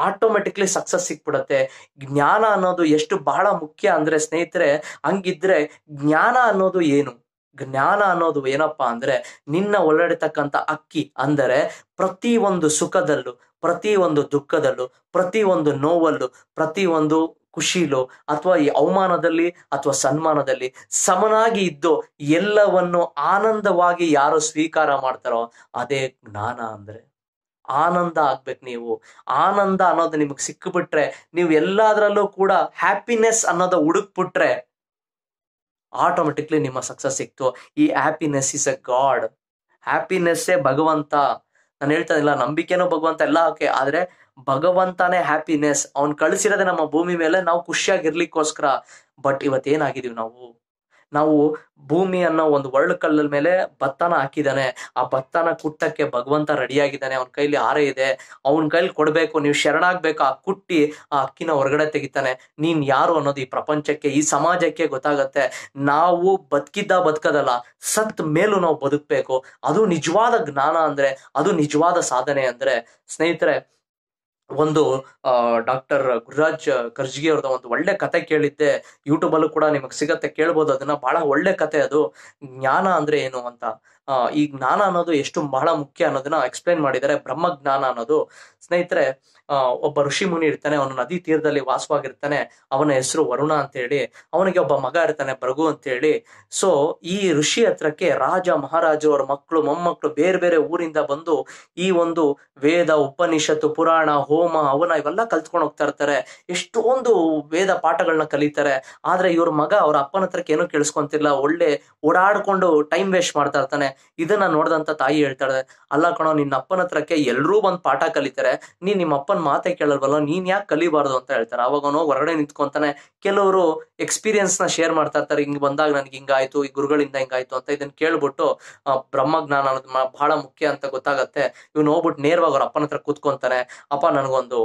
ಆಟೋಮೆಟಿಕ್ಲಿ ಸಕ್ಸಸ್ ಸಿಕ್ಬಿಡತ್ತೆ ಜ್ಞಾನ ಅನ್ನೋದು ಎಷ್ಟು ಬಹಳ ಮುಖ್ಯ ಅಂದ್ರೆ ಸ್ನೇಹಿತರೆ ಹಂಗಿದ್ರೆ ಜ್ಞಾನ ಅನ್ನೋದು ಏನು ಜ್ಞಾನ ಅನ್ನೋದು ಏನಪ್ಪಾ ಅಂದ್ರೆ ನಿನ್ನ ಒಳಡಿತಕ್ಕಂಥ ಅಕ್ಕಿ ಅಂದರೆ ಪ್ರತಿ ಒಂದು ಸುಖದಲ್ಲೂ ಪ್ರತಿ ಒಂದು ದುಃಖದಲ್ಲೂ ಪ್ರತಿ ಒಂದು ನೋವಲ್ಲೂ ಪ್ರತಿ ಒಂದು ಖುಷಿಲೋ ಅಥವಾ ಈ ಅವಮಾನದಲ್ಲಿ ಅಥವಾ ಸನ್ಮಾನದಲ್ಲಿ ಸಮನಾಗಿ ಇದ್ದು ಎಲ್ಲವನ್ನು ಆನಂದವಾಗಿ ಯಾರು ಸ್ವೀಕಾರ ಮಾಡ್ತಾರೋ ಅದೇ ಜ್ಞಾನ ಅಂದ್ರೆ ಆನಂದ ಆಗ್ಬೇಕು ನೀವು ಆನಂದ ಅನ್ನೋದು ನಿಮಗೆ ಸಿಕ್ಕಿಬಿಟ್ರೆ ನೀವು ಎಲ್ಲಾದ್ರಲ್ಲೂ ಕೂಡ ಹ್ಯಾಪಿನೆಸ್ ಅನ್ನೋದು ಹುಡುಕ್ಬಿಟ್ರೆ ಆಟೋಮೆಟಿಕ್ಲಿ ನಿಮ್ಮ ಸಕ್ಸಸ್ ಸಿಕ್ತು ಈ ಹ್ಯಾಪಿನೆಸ್ ಇಸ್ ಅ ಗಾಡ್ ಹ್ಯಾಪಿನೆಸ್ಸೇ ಭಗವಂತ ನಾನು ಹೇಳ್ತಾ ಇಲ್ಲ ನಂಬಿಕೆನೂ ಭಗವಂತ ಎಲ್ಲ ಓಕೆ ಆದ್ರೆ ಭಗವಂತನೇ ಹ್ಯಾಪಿನೆಸ್ ಅವ್ನ್ ಕಳಿಸಿರೋದೆ ನಮ್ಮ ಭೂಮಿ ಮೇಲೆ ನಾವು ಖುಷಿಯಾಗಿರ್ಲಿಕ್ಕೋಸ್ಕರ ಬಟ್ ಇವತ್ತೇನಾಗಿದೀವಿ ನಾವು ನಾವು ಭೂಮಿ ಅನ್ನೋ ಒಂದು ವರ್ಲ್ಡ್ ಕಲ್ಲ ಮೇಲೆ ಭತ್ತನ ಹಾಕಿದಾನೆ ಆ ಭತ್ತನ ಕುಟ್ಟಕ್ಕೆ ಭಗವಂತ ರೆಡಿಯಾಗಿದ್ದಾನೆ ಅವನ ಕೈಲಿ ಆರೆ ಇದೆ ಅವನ ಕೈಲಿ ಕೊಡ್ಬೇಕು ನೀವು ಶರಣಾಗ್ಬೇಕು ಆ ಕುಟ್ಟಿ ಆ ಅಕ್ಕಿನ ಹೊರಗಡೆ ತೆಗಿತಾನೆ ನೀನ್ ಯಾರು ಅನ್ನೋದು ಈ ಪ್ರಪಂಚಕ್ಕೆ ಈ ಸಮಾಜಕ್ಕೆ ಗೊತ್ತಾಗತ್ತೆ ನಾವು ಬದುಕಿದ್ದ ಬದುಕದಲ್ಲ ಸತ್ ಮೇಲೂ ನಾವು ಬದುಕ್ಬೇಕು ಅದು ನಿಜವಾದ ಜ್ಞಾನ ಅಂದ್ರೆ ಅದು ನಿಜವಾದ ಸಾಧನೆ ಅಂದ್ರೆ ಸ್ನೇಹಿತರೆ ಒಂದು ಡಾಕ್ಟರ್ ಗುರುರಾಜ್ ಕರ್ಜಿಗೆ ಅವ್ರದ ಒಂದು ಒಳ್ಳೆ ಕತೆ ಕೇಳಿದ್ದೆ ಯೂಟ್ಯೂಬ್ ಅಲ್ಲೂ ಕೂಡ ನಿಮಗೆ ಸಿಗತ್ತೆ ಕೇಳ್ಬೋದು ಅದನ್ನ ಬಹಳ ಒಳ್ಳೆ ಕತೆ ಅದು ಜ್ಞಾನ ಅಂದ್ರೆ ಏನು ಅಂತ ಈ ಜ್ಞಾನ ಅನ್ನೋದು ಎಷ್ಟು ಬಹಳ ಮುಖ್ಯ ಅನ್ನೋದನ್ನ ಎಕ್ಸ್ಪ್ಲೈನ್ ಮಾಡಿದ್ದಾರೆ ಬ್ರಹ್ಮ ಜ್ಞಾನ ಅನ್ನೋದು ಸ್ನೇಹಿತರೆ ಒಬ್ಬ ಋಷಿ ಮುನಿ ಇರ್ತಾನೆ ಅವನ ನದಿ ತೀರದಲ್ಲಿ ವಾಸವಾಗಿರ್ತಾನೆ ಅವನ ಹೆಸರು ವರುಣ ಅಂತ ಹೇಳಿ ಅವನಿಗೆ ಒಬ್ಬ ಮಗ ಇರ್ತಾನೆ ಬರಗು ಅಂತ ಹೇಳಿ ಸೊ ಈ ಋಷಿ ಹತ್ರಕ್ಕೆ ರಾಜ ಮಹಾರಾಜು ಅವರ ಮಕ್ಕಳು ಮೊಮ್ಮಕ್ಕಳು ಬೇರೆ ಬೇರೆ ಊರಿಂದ ಬಂದು ಈ ಒಂದು ವೇದ ಉಪನಿಷತ್ತು ಪುರಾಣ ಹೋಮ ಅವನ ಇವೆಲ್ಲ ಕಲ್ತ್ಕೊಂಡು ಹೋಗ್ತಾ ಇರ್ತಾರೆ ಎಷ್ಟೊಂದು ವೇದ ಪಾಠಗಳನ್ನ ಕಲಿತಾರೆ ಆದ್ರೆ ಇವ್ರ ಮಗ ಅವ್ರ ಅಪ್ಪನ ಹತ್ರಕ್ಕೆ ಏನೂ ಕೇಳಿಸ್ಕೊಂತಿಲ್ಲ ಒಳ್ಳೆ ಓಡಾಡ್ಕೊಂಡು ಟೈಮ್ ವೇಸ್ಟ್ ಮಾಡ್ತಾ ಇರ್ತಾನೆ ಇದನ್ನ ನೋಡ್ದಂತ ತಾಯಿ ಹೇಳ್ತಾಳೆ ಅಲ್ಲ ಕಣೋ ನಿನ್ನ ಅಪ್ಪನ ಹತ್ರಕ್ಕೆ ಎಲ್ಲರೂ ಬಂದು ಪಾಠ ಕಲಿತಾರೆ ನೀ ನಿಮ್ಮ ಅಪ್ಪನ ಮಾತೆ ಕೇಳಲ್ವಲ್ಲ ನೀನ್ ಯಾಕೆ ಕಲಿಬಾರ್ದು ಅಂತ ಹೇಳ್ತಾರೆ ಅವಾಗ ಅವನು ಹೊರಗಡೆ ನಿಂತ್ಕೊಂತಾನೆ ಕೆಲವರು ಎಕ್ಸ್ಪೀರಿಯನ್ಸ್ ನ ಶೇರ್ ಮಾಡ್ತಾ ಇರ್ತಾರೆ ಹಿಂಗ್ ಬಂದಾಗ ನನ್ಗೆ ಹಿಂಗಾಯ್ತು ಈ ಗುರುಗಳಿಂದ ಹಿಂಗಾಯ್ತು ಅಂತ ಇದನ್ನ ಕೇಳ್ಬಿಟ್ಟು ಬ್ರಹ್ಮಜ್ಞಾನ ಅನ್ನೋದು ಬಹಳ ಮುಖ್ಯ ಅಂತ ಗೊತ್ತಾಗತ್ತೆ ಇವ್ನ ಹೋಗ್ಬಿಟ್ಟು ನೇರವಾಗಿ ಅವ್ರ ಅಪ್ಪನ ಹತ್ರ ಕೂತ್ಕೊಂತಾನೆ ಅಪ್ಪ ನನ್ಗೊಂದು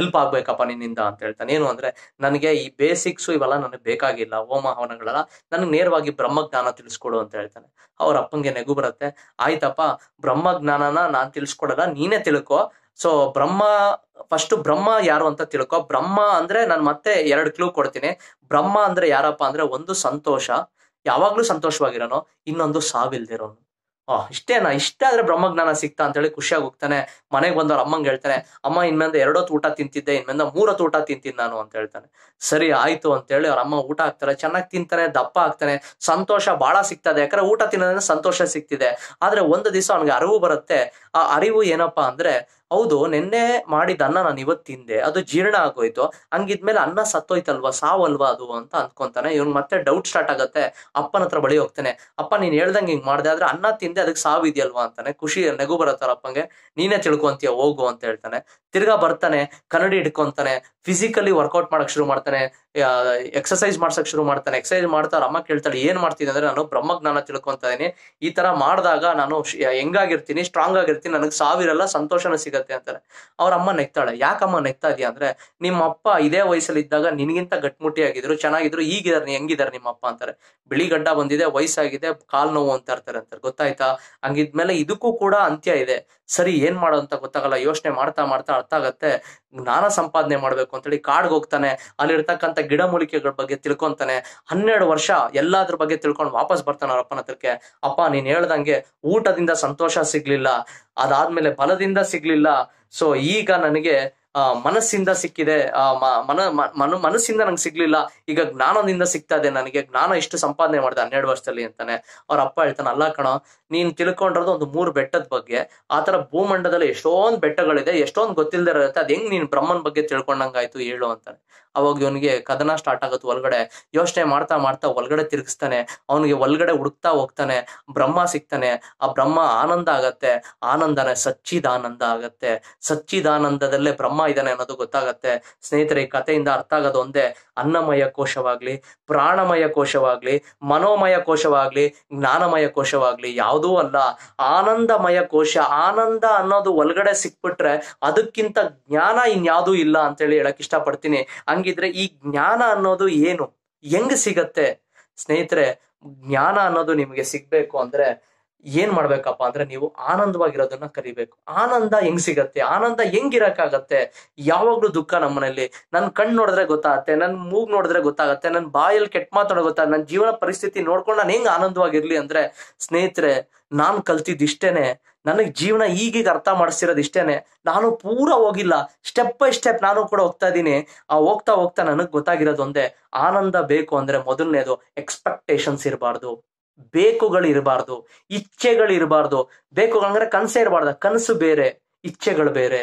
ಎಲ್ಪ್ ಆಗ್ಬೇಕಪ್ಪ ನಿನ್ನಿಂದ ಅಂತ ಹೇಳ್ತಾನೆ ಏನು ಅಂದ್ರೆ ನನಗೆ ಈ ಬೇಸಿಕ್ಸ್ ಇವೆಲ್ಲ ನನಗೆ ಬೇಕಾಗಿಲ್ಲ ಹೋಮ ಹವನಗಳೆಲ್ಲ ನನಗೆ ನೇರವಾಗಿ ಬ್ರಹ್ಮಜ್ಞಾನ ತಿಳಿಸ್ಕೊಡು ಅಂತ ಹೇಳ್ತಾನೆ ಅವ್ರ ಅಪ್ಪಂಗೆ ನೆಗು ಬರುತ್ತೆ ಆಯ್ತಪ್ಪ ಬ್ರಹ್ಮಜ್ಞಾನನ ನಾನ್ ತಿಳ್ಸ್ಕೊಡಲ್ಲ ನೀನೇ ತಿಳ್ಕೊ ಸೊ ಬ್ರಹ್ಮ ಫಸ್ಟ್ ಬ್ರಹ್ಮ ಯಾರು ಅಂತ ತಿಳ್ಕೊ ಬ್ರಹ್ಮ ಅಂದ್ರೆ ನಾನು ಮತ್ತೆ ಎರಡು ಕ್ಲೂ ಕೊಡ್ತೀನಿ ಬ್ರಹ್ಮ ಅಂದ್ರೆ ಯಾರಪ್ಪ ಅಂದ್ರೆ ಒಂದು ಸಂತೋಷ ಯಾವಾಗ್ಲೂ ಸಂತೋಷವಾಗಿರೋನು ಇನ್ನೊಂದು ಸಾವಿಲ್ದಿರೋನು ಆ ಇಷ್ಟೇನಾ ಇಷ್ಟೇ ಆದ್ರೆ ಬ್ರಹ್ಮಜ್ಞಾನ ಸಿಕ್ತಾ ಹೇಳಿ ಖುಷಿಯಾಗಿ ಹೋಗ್ತಾನೆ ಮನೆಗೆ ಬಂದವ್ರ ಅಮ್ಮಂಗೆ ಹೇಳ್ತಾನೆ ಅಮ್ಮ ಇನ್ಮೇಲೆ ಎರಡೋ ಊಟ ತಿಂತಿದ್ದೆ ಇನ್ಮೇಲೆ ಮೂರತ್ತು ಊಟ ತಿಂತೀನಿ ನಾನು ಅಂತ ಹೇಳ್ತಾನೆ ಸರಿ ಆಯ್ತು ಅಂತ ಹೇಳಿ ಅವ್ರ ಅಮ್ಮ ಊಟ ಹಾಕ್ತಾರೆ ಚೆನ್ನಾಗಿ ತಿಂತಾನೆ ದಪ್ಪ ಆಗ್ತಾನೆ ಸಂತೋಷ ಬಹಳ ಸಿಗ್ತದೆ ಯಾಕಂದ್ರೆ ಊಟ ತಿನ್ನೋದ್ರೆ ಸಂತೋಷ ಸಿಕ್ತಿದೆ ಆದ್ರೆ ಒಂದು ದಿವಸ ಅವ್ನಿಗೆ ಅರಿವು ಬರುತ್ತೆ ಆ ಅರಿವು ಏನಪ್ಪಾ ಅಂದ್ರೆ ಹೌದು ನಿನ್ನೆ ಮಾಡಿದ ಅನ್ನ ನಾನು ಇವತ್ತು ತಿಂದೆ ಅದು ಜೀರ್ಣ ಆಗೋಯ್ತು ಹಂಗಿದ್ಮೇಲೆ ಅನ್ನ ಸತ್ತೋಯ್ತಲ್ವಾ ಸಾವಲ್ವಾ ಅದು ಅಂತ ಅನ್ಕೊಂತಾನೆ ಇವನ್ ಮತ್ತೆ ಡೌಟ್ ಸ್ಟಾರ್ಟ್ ಆಗುತ್ತೆ ಅಪ್ಪನ ಹತ್ರ ಬಳಿ ಹೋಗ್ತಾನೆ ಅಪ್ಪ ನೀನ್ ಹೇಳ್ದಂಗೆ ಹಿಂಗ್ ಮಾಡ್ದೆ ಆದ್ರೆ ಅನ್ನ ತಿಂದೆ ಅದಕ್ಕೆ ಸಾವಿದೆಯಲ್ವಾ ಅಂತಾನೆ ಖುಷಿ ನೆಗು ಬರತ್ತಾರ ಅಪ್ಪಂಗೆ ನೀನೇ ತಿಳ್ಕೊಂತೀಯ ಹೋಗು ಅಂತ ಹೇಳ್ತಾನೆ ತಿರ್ಗಾ ಬರ್ತಾನೆ ಕನ್ನಡಿ ಹಿಡ್ಕೊಂತಾನೆ ಫಿಸಿಕಲಿ ವರ್ಕೌಟ್ ಮಾಡಕ್ ಶುರು ಮಾಡ್ತಾನೆ ಎಕ್ಸಸೈಸ್ ಮಾಡ್ಸಕ್ ಶುರು ಮಾಡ್ತಾನೆ ಎಕ್ಸಸೈಸ್ ಮಾಡ್ತಾ ಅಮ್ಮ ಕೇಳ್ತಾಳೆ ಏನ್ ಮಾಡ್ತೀನಿ ಅಂದ್ರೆ ನಾನು ಬ್ರಹ್ಮಜ್ಞಾನ ತಿಳ್ಕೊಂತ ಇದೀನಿ ಈ ತರ ಮಾಡಿದಾಗ ನಾನು ಹೆಂಗಾಗಿರ್ತೀನಿ ಸ್ಟ್ರಾಂಗ್ ಆಗಿರ್ತೀನಿ ನನಗೆ ಸಾವಿರಲ್ಲ ಸಂತೋಷನ ಸಿಗತ್ತೆ ಅಂತಾರೆ ಅವ್ರ ಅಮ್ಮ ನೆಕ್ತಾಳೆ ಯಾಕಮ್ಮ ನೆಕ್ತಾ ಇದೆಯಾ ಅಂದ್ರೆ ನಿಮ್ಮ ಅಪ್ಪ ಇದೇ ವಯಸ್ಸಲ್ಲಿ ಇದ್ದಾಗ ನಿನ್ಗಿಂತ ಆಗಿದ್ರು ಚೆನ್ನಾಗಿದ್ರು ಈಗಿದಾರೆ ಹೆಂಗಿದಾರೆ ನಿಮ್ಮ ಅಪ್ಪ ಅಂತಾರೆ ಬಿಳಿ ಗಡ್ಡ ಬಂದಿದೆ ವಯಸ್ಸಾಗಿದೆ ಕಾಲ್ ನೋವು ಅಂತ ಇರ್ತಾರೆ ಅಂತಾರೆ ಗೊತ್ತಾಯ್ತಾ ಹಂಗಿದ್ಮೇಲೆ ಇದಕ್ಕೂ ಕೂಡ ಅಂತ್ಯ ಇದೆ ಸರಿ ಏನ್ ಮಾಡೋ ಅಂತ ಗೊತ್ತಾಗಲ್ಲ ಯೋಚನೆ ಮಾಡ್ತಾ ಮಾಡ್ತಾ ಅರ್ಥ ಆಗತ್ತೆ ಜ್ಞಾನ ಸಂಪಾದನೆ ಮಾಡ್ಬೇಕು ಅಂತೇಳಿ ಕಾಡ್ಗೆ ಹೋಗ್ತಾನೆ ಅಲ್ಲಿರ್ತಕ್ಕಂಥ ಗಿಡಮೂಲಿಕೆಗಳ ಬಗ್ಗೆ ತಿಳ್ಕೊಂತಾನೆ ಹನ್ನೆರಡು ವರ್ಷ ಎಲ್ಲಾದ್ರ ಬಗ್ಗೆ ತಿಳ್ಕೊಂಡು ವಾಪಸ್ ಬರ್ತಾನೆ ಅವ್ರ ಅಪ್ಪನ ಹತ್ರಕ್ಕೆ ಅಪ್ಪ ನೀನ್ ಹೇಳ್ದಂಗೆ ಊಟದಿಂದ ಸಂತೋಷ ಸಿಗ್ಲಿಲ್ಲ ಅದಾದ್ಮೇಲೆ ಬಲದಿಂದ ಸಿಗ್ಲಿಲ್ಲ ಸೊ ಈಗ ನನಗೆ ಆ ಮನಸ್ಸಿಂದ ಸಿಕ್ಕಿದೆ ಆ ಮನ ಮನ ಮನಸ್ಸಿಂದ ನಂಗೆ ಸಿಗ್ಲಿಲ್ಲ ಈಗ ಜ್ಞಾನದಿಂದ ಸಿಗ್ತಾ ಇದೆ ನನಗೆ ಜ್ಞಾನ ಇಷ್ಟು ಸಂಪಾದನೆ ಮಾಡಿದೆ ಹನ್ನೆರಡು ವರ್ಷದಲ್ಲಿ ಅಂತಾನೆ ಅವ್ರ ಅಪ್ಪ ಹೇಳ್ತಾನೆ ಅಲ್ಲ ಕಣ ನೀನ್ ತಿಳ್ಕೊಂಡಿರೋದು ಒಂದು ಮೂರು ಬೆಟ್ಟದ ಬಗ್ಗೆ ಆತರ ಭೂಮಂಡದಲ್ಲಿ ಎಷ್ಟೊಂದ್ ಬೆಟ್ಟಗಳಿದೆ ಎಷ್ಟೊಂದ್ ಗೊತ್ತಿಲ್ದಿರತ್ತೆ ಅಂತ ಅದ್ ಹೆಂಗ್ ನೀನ್ ಬ್ರಹ್ಮನ್ ಬಗ್ಗೆ ತಿಳ್ಕೊಂಡಂಗಾಯ್ತು ಹೇಳು ಅಂತಾನೆ ಅವಾಗ ಇವನಿಗೆ ಕದನ ಸ್ಟಾರ್ಟ್ ಆಗುತ್ತೆ ಒಳಗಡೆ ಯೋಚನೆ ಮಾಡ್ತಾ ಮಾಡ್ತಾ ಒಳಗಡೆ ತಿರುಗಿಸ್ತಾನೆ ಅವನಿಗೆ ಒಳಗಡೆ ಹುಡುಕ್ತಾ ಹೋಗ್ತಾನೆ ಬ್ರಹ್ಮ ಸಿಗ್ತಾನೆ ಆ ಬ್ರಹ್ಮ ಆನಂದ ಆಗತ್ತೆ ಆನಂದನೆ ಸಚ್ಚಿದಾನಂದ ಆಗತ್ತೆ ಸಚ್ಚಿದಾನಂದದಲ್ಲೇ ಬ್ರಹ್ಮ ಇದ್ದಾನೆ ಅನ್ನೋದು ಗೊತ್ತಾಗತ್ತೆ ಸ್ನೇಹಿತರೆ ಈ ಕಥೆಯಿಂದ ಅರ್ಥ ಆಗೋದು ಒಂದೇ ಅನ್ನಮಯ ಕೋಶವಾಗ್ಲಿ ಪ್ರಾಣಮಯ ಕೋಶವಾಗ್ಲಿ ಮನೋಮಯ ಕೋಶವಾಗ್ಲಿ ಜ್ಞಾನಮಯ ಕೋಶವಾಗ್ಲಿ ಯಾವುದೂ ಅಲ್ಲ ಆನಂದಮಯ ಕೋಶ ಆನಂದ ಅನ್ನೋದು ಒಳಗಡೆ ಸಿಕ್ಬಿಟ್ರೆ ಅದಕ್ಕಿಂತ ಜ್ಞಾನ ಇನ್ಯಾವುದೂ ಇಲ್ಲ ಅಂತ ಹೇಳಿ ಹೇಳಕ್ ಇಷ್ಟ ಪಡ್ತೀನಿ ಹಂಗಿದ್ರೆ ಈ ಜ್ಞಾನ ಅನ್ನೋದು ಏನು ಹೆಂಗ್ ಸಿಗತ್ತೆ ಸ್ನೇಹಿತರೆ ಜ್ಞಾನ ಅನ್ನೋದು ನಿಮ್ಗೆ ಸಿಗ್ಬೇಕು ಅಂದ್ರೆ ಏನ್ ಮಾಡ್ಬೇಕಪ್ಪ ಅಂದ್ರೆ ನೀವು ಆನಂದವಾಗಿರೋದನ್ನ ಕಲಿಬೇಕು ಆನಂದ ಹೆಂಗ್ ಸಿಗತ್ತೆ ಆನಂದ ಹೆಂಗಿರಕ್ಕಾಗತ್ತೆ ಯಾವಾಗ್ಲೂ ದುಃಖ ನಮ್ಮನಲ್ಲಿ ನನ್ ಕಣ್ ನೋಡಿದ್ರೆ ಗೊತ್ತಾಗತ್ತೆ ನನ್ ಮೂಗ್ ನೋಡಿದ್ರೆ ಗೊತ್ತಾಗತ್ತೆ ನನ್ ಬಾಯಲ್ಲಿ ಕೆಟ್ಟ ಮಾತಾಡೋ ಗೊತ್ತಾಗ ನನ್ ಜೀವನ ಪರಿಸ್ಥಿತಿ ನೋಡ್ಕೊಂಡು ನಾನು ಹೆಂಗ್ ಆನಂದವಾಗಿರ್ಲಿ ಅಂದ್ರೆ ಸ್ನೇಹಿತರೆ ನಾನ್ ಕಲ್ತಿದ್ದಿಷ್ಟೇನೆ ನನಗೆ ಜೀವನ ಈಗೀಗ ಅರ್ಥ ಮಾಡಿಸಿರೋದು ಇಷ್ಟೇನೆ ನಾನು ಪೂರ ಹೋಗಿಲ್ಲ ಸ್ಟೆಪ್ ಬೈ ಸ್ಟೆಪ್ ನಾನು ಕೂಡ ಹೋಗ್ತಾ ಇದ್ದೀನಿ ಆ ಹೋಗ್ತಾ ಹೋಗ್ತಾ ನನಗೆ ಗೊತ್ತಾಗಿರೋದು ಒಂದೇ ಆನಂದ ಬೇಕು ಅಂದ್ರೆ ಮೊದಲನೇದು ಎಕ್ಸ್ಪೆಕ್ಟೇಷನ್ಸ್ ಇರಬಾರ್ದು ಬೇಕುಗಳು ಇರಬಾರ್ದು ಇಚ್ಛೆಗಳು ಇರಬಾರ್ದು ಬೇಕುಗಳಂದ್ರೆ ಕನಸೇ ಇರಬಾರ್ದು ಕನಸು ಬೇರೆ ಇಚ್ಛೆಗಳು ಬೇರೆ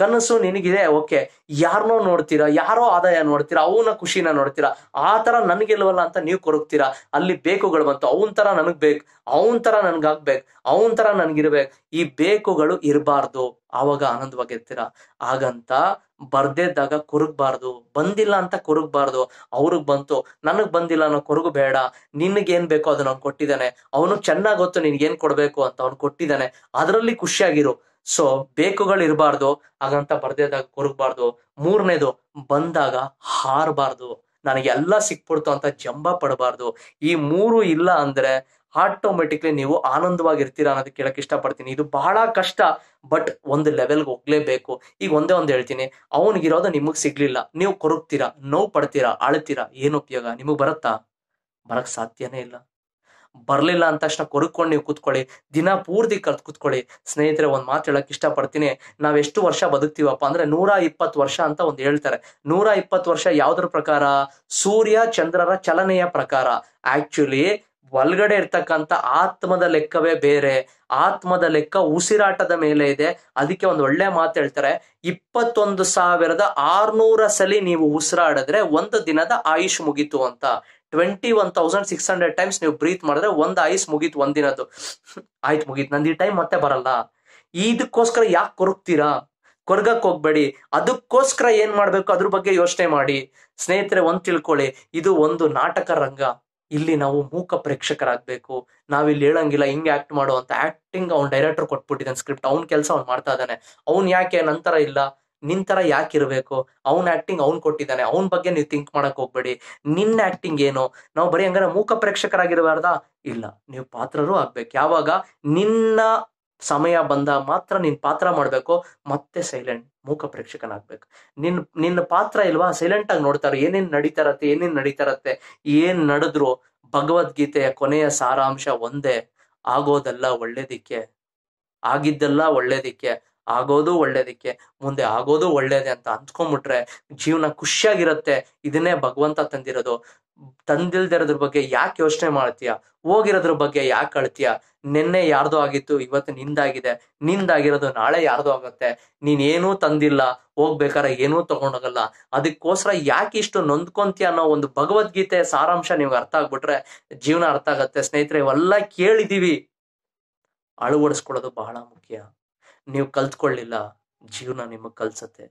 ಕನಸು ನಿನಗಿದೆ ಓಕೆ ಯಾರನ್ನೋ ನೋಡ್ತೀರಾ ಯಾರೋ ಆದಾಯ ನೋಡ್ತೀರಾ ಅವನ ಖುಷಿನ ನೋಡ್ತೀರಾ ಆ ತರ ನನ್ಗೆಲ್ವಲ್ಲ ಅಂತ ನೀವು ಕೊರಗ್ತೀರಾ ಅಲ್ಲಿ ಬೇಕುಗಳು ಬಂತು ಅವನ್ ತರ ನನಗ್ ಬೇಕು ಅವನ್ ತರ ನನ್ಗಾಗ್ಬೇಕು ಅವನ್ ತರ ನನ್ಗಿರ್ಬೇಕು ಈ ಬೇಕುಗಳು ಇರಬಾರ್ದು ಆವಾಗ ಆನಂದವಾಗಿರ್ತೀರ ಹಾಗಂತ ಬರ್ದೇದಾಗ ಕೊರಗಬಾರ್ದು ಬಂದಿಲ್ಲ ಅಂತ ಕೊರಗಬಾರ್ದು ಅವ್ರಿಗೆ ಬಂತು ನನಗ್ ಬಂದಿಲ್ಲ ಅನ್ನೋ ಕೊರಗು ಬೇಡ ನಿನ್ಗೇನ್ ಬೇಕೋ ಅದನ್ನ ಅವ್ನು ಕೊಟ್ಟಿದ್ದಾನೆ ಅವನು ಚೆನ್ನಾಗ್ ಗೊತ್ತು ಏನ್ ಕೊಡ್ಬೇಕು ಅಂತ ಅವ್ನು ಕೊಟ್ಟಿದ್ದಾನೆ ಅದರಲ್ಲಿ ಖುಷಿಯಾಗಿರು ಸೊ ಬೇಕುಗಳು ಇರಬಾರ್ದು ಹಾಗಂತ ಬರ್ದೇದಾಗ ಕೊರಗಬಾರ್ದು ಮೂರನೇದು ಬಂದಾಗ ಹಾರಬಾರ್ದು ನನಗೆ ಎಲ್ಲ ಸಿಕ್ಬಿಡ್ತು ಅಂತ ಜಂಬ ಪಡಬಾರ್ದು ಈ ಮೂರು ಇಲ್ಲ ಅಂದ್ರೆ ಆಟೋಮೆಟಿಕ್ಲಿ ನೀವು ಆನಂದವಾಗಿರ್ತೀರಾ ಅನ್ನೋದಕ್ಕೆ ಕೇಳಕ್ಕೆ ಇಷ್ಟಪಡ್ತೀನಿ ಇದು ಬಹಳ ಕಷ್ಟ ಬಟ್ ಒಂದು ಲೆವೆಲ್ಗೆ ಹೋಗ್ಲೇಬೇಕು ಈಗ ಒಂದೇ ಒಂದು ಹೇಳ್ತೀನಿ ಅವನಿಗಿರೋದು ನಿಮಗೆ ಸಿಗ್ಲಿಲ್ಲ ನೀವು ಕೊರಗ್ತೀರಾ ನೋವು ಪಡ್ತೀರಾ ಅಳ್ತೀರಾ ಏನು ಉಪಯೋಗ ನಿಮಗೆ ಬರುತ್ತಾ ಬರಕ್ ಸಾಧ್ಯನೇ ಇಲ್ಲ ಬರ್ಲಿಲ್ಲ ಅಂದ ತಕ್ಷಣ ಕೊರಕೊಂಡು ನೀವು ಕೂತ್ಕೊಳ್ಳಿ ದಿನ ಪೂರ್ತಿ ಕಲ್ತ್ ಕೂತ್ಕೊಳ್ಳಿ ಸ್ನೇಹಿತರೆ ಒಂದು ಮಾತು ಹೇಳಕ್ ಪಡ್ತೀನಿ ನಾವು ಎಷ್ಟು ವರ್ಷ ಬದುಕ್ತೀವಪ್ಪ ಅಂದ್ರೆ ನೂರ ಇಪ್ಪತ್ತು ವರ್ಷ ಅಂತ ಒಂದು ಹೇಳ್ತಾರೆ ನೂರ ಇಪ್ಪತ್ತು ವರ್ಷ ಯಾವ್ದ್ರ ಪ್ರಕಾರ ಸೂರ್ಯ ಚಂದ್ರರ ಚಲನೆಯ ಪ್ರಕಾರ ಆಕ್ಚುಲಿ ಒಳಗಡೆ ಇರ್ತಕ್ಕಂಥ ಆತ್ಮದ ಲೆಕ್ಕವೇ ಬೇರೆ ಆತ್ಮದ ಲೆಕ್ಕ ಉಸಿರಾಟದ ಮೇಲೆ ಇದೆ ಅದಕ್ಕೆ ಒಂದು ಒಳ್ಳೆ ಮಾತು ಹೇಳ್ತಾರೆ ಇಪ್ಪತ್ತೊಂದು ಸಾವಿರದ ಆರ್ನೂರ ಸಲಿ ನೀವು ಉಸಿರಾಡಿದ್ರೆ ಒಂದು ದಿನದ ಆಯುಷ್ ಮುಗೀತು ಅಂತ twenty one thousand six hundred times ನೀವು ಬ್ರೀತ್ ಮಾಡಿದ್ರೆ ಒಂದು ಐಸ್ ಮುಗೀತು ಒಂದಿನದ್ದು ಆಯ್ತು ಮುಗೀತು ನಂದು ಈ ಟೈಮ್ ಮತ್ತೆ ಬರಲ್ಲ ಇದಕ್ಕೋಸ್ಕರ ಯಾಕೆ ಕೊರಗ್ತೀರಾ ಕೊರ್ಗಕ್ ಹೋಗ್ಬೇಡಿ ಅದಕ್ಕೋಸ್ಕರ ಏನ್ ಮಾಡ್ಬೇಕು ಅದ್ರ ಬಗ್ಗೆ ಯೋಚನೆ ಮಾಡಿ ಸ್ನೇಹಿತರೆ ಒಂದ್ ತಿಳ್ಕೊಳ್ಳಿ ಇದು ಒಂದು ನಾಟಕ ರಂಗ ಇಲ್ಲಿ ನಾವು ಮೂಕ ಪ್ರೇಕ್ಷಕರಾಗಬೇಕು ನಾವಿಲ್ಲಿ ಹೇಳಂಗಿಲ್ಲ ಹಿಂಗ್ ಆಕ್ಟ್ ಮಾಡೋ ಅಂತ ಆಕ್ಟಿಂಗ್ ಅವ್ನ್ ಡೈರೆಕ್ಟರ್ ಕೊಟ್ಬಿಟ್ಟಿದ್ದಾನೆ ಸ್ಕ್ರಿಪ್ಟ್ ಅವ್ನ ಕೆಲಸ ಅವ್ನು ಮಾಡ್ತಾ ಇದ್ದಾನೆ ಅವ್ನು ಯಾಕೆ ನಂತರ ಇಲ್ಲ ನಿನ್ ತರ ಯಾಕಿರ್ಬೇಕು ಅವ್ನ್ ಆಕ್ಟಿಂಗ್ ಅವ್ನ್ ಕೊಟ್ಟಿದ್ದಾನೆ ಅವ್ನ್ ಬಗ್ಗೆ ನೀವು ಥಿಂಕ್ ಮಾಡಕ್ ಹೋಗ್ಬೇಡಿ ನಿನ್ನ ಆಕ್ಟಿಂಗ್ ಏನು ನಾವು ಬರೀ ಹಂಗಾರೆ ಮೂಕ ಪ್ರೇಕ್ಷಕರಾಗಿರ್ಬಾರ್ದ ಇಲ್ಲ ನೀವು ಪಾತ್ರರು ಆಗ್ಬೇಕು ಯಾವಾಗ ನಿನ್ನ ಸಮಯ ಬಂದ ಮಾತ್ರ ನಿನ್ ಪಾತ್ರ ಮಾಡ್ಬೇಕು ಮತ್ತೆ ಸೈಲೆಂಟ್ ಮೂಕ ಪ್ರೇಕ್ಷಕನಾಗ್ಬೇಕು ನಿನ್ ನಿನ್ನ ಪಾತ್ರ ಇಲ್ವಾ ಸೈಲೆಂಟ್ ಆಗಿ ನೋಡ್ತಾರೆ ಏನೇನ್ ನಡೀತಾರತ್ತೆ ಏನೇನ್ ನಡೀತಾರತ್ತೆ ಏನ್ ನಡೆದ್ರು ಭಗವದ್ಗೀತೆಯ ಕೊನೆಯ ಸಾರಾಂಶ ಒಂದೇ ಆಗೋದಲ್ಲ ಒಳ್ಳೇದಿಕ್ಕೆ ಆಗಿದ್ದೆಲ್ಲ ಒಳ್ಳೇದಿಕ್ಕೆ ಆಗೋದು ಒಳ್ಳೇದಕ್ಕೆ ಮುಂದೆ ಆಗೋದು ಒಳ್ಳೇದೇ ಅಂತ ಅಂದ್ಕೊಂಡ್ಬಿಟ್ರೆ ಜೀವನ ಖುಷಿಯಾಗಿರುತ್ತೆ ಇದನ್ನೇ ಭಗವಂತ ತಂದಿರೋದು ತಂದಿಲ್ದಿರೋದ್ರ ಬಗ್ಗೆ ಯಾಕೆ ಯೋಚನೆ ಮಾಡ್ತೀಯ ಹೋಗಿರೋದ್ರ ಬಗ್ಗೆ ಯಾಕೆ ಅಳ್ತೀಯ ನಿನ್ನೆ ಯಾರ್ದೋ ಆಗಿತ್ತು ಇವತ್ತು ನಿಂದಾಗಿದೆ ನಿಂದಾಗಿರೋದು ನಾಳೆ ಯಾರ್ದೋ ಆಗತ್ತೆ ಏನೂ ತಂದಿಲ್ಲ ಹೋಗ್ಬೇಕಾರೆ ಏನೂ ತಗೊಂಡೋಗಲ್ಲ ಅದಕ್ಕೋಸ್ಕರ ಯಾಕೆ ಇಷ್ಟು ನೊಂದ್ಕೊಂತೀಯ ಅನ್ನೋ ಒಂದು ಭಗವದ್ಗೀತೆ ಸಾರಾಂಶ ನಿಮ್ಗೆ ಅರ್ಥ ಆಗ್ಬಿಟ್ರೆ ಜೀವನ ಅರ್ಥ ಆಗತ್ತೆ ಸ್ನೇಹಿತರೆ ಇವೆಲ್ಲ ಕೇಳಿದೀವಿ ಅಳವಡಿಸ್ಕೊಳ್ಳೋದು ಬಹಳ ಮುಖ್ಯ ನೀವು ಕಲ್ತ್ಕೊಳ್ಳಿಲ್ಲ ಜೀವನ ನಿಮಗೆ ಕಲ್ಸತ್ತೆ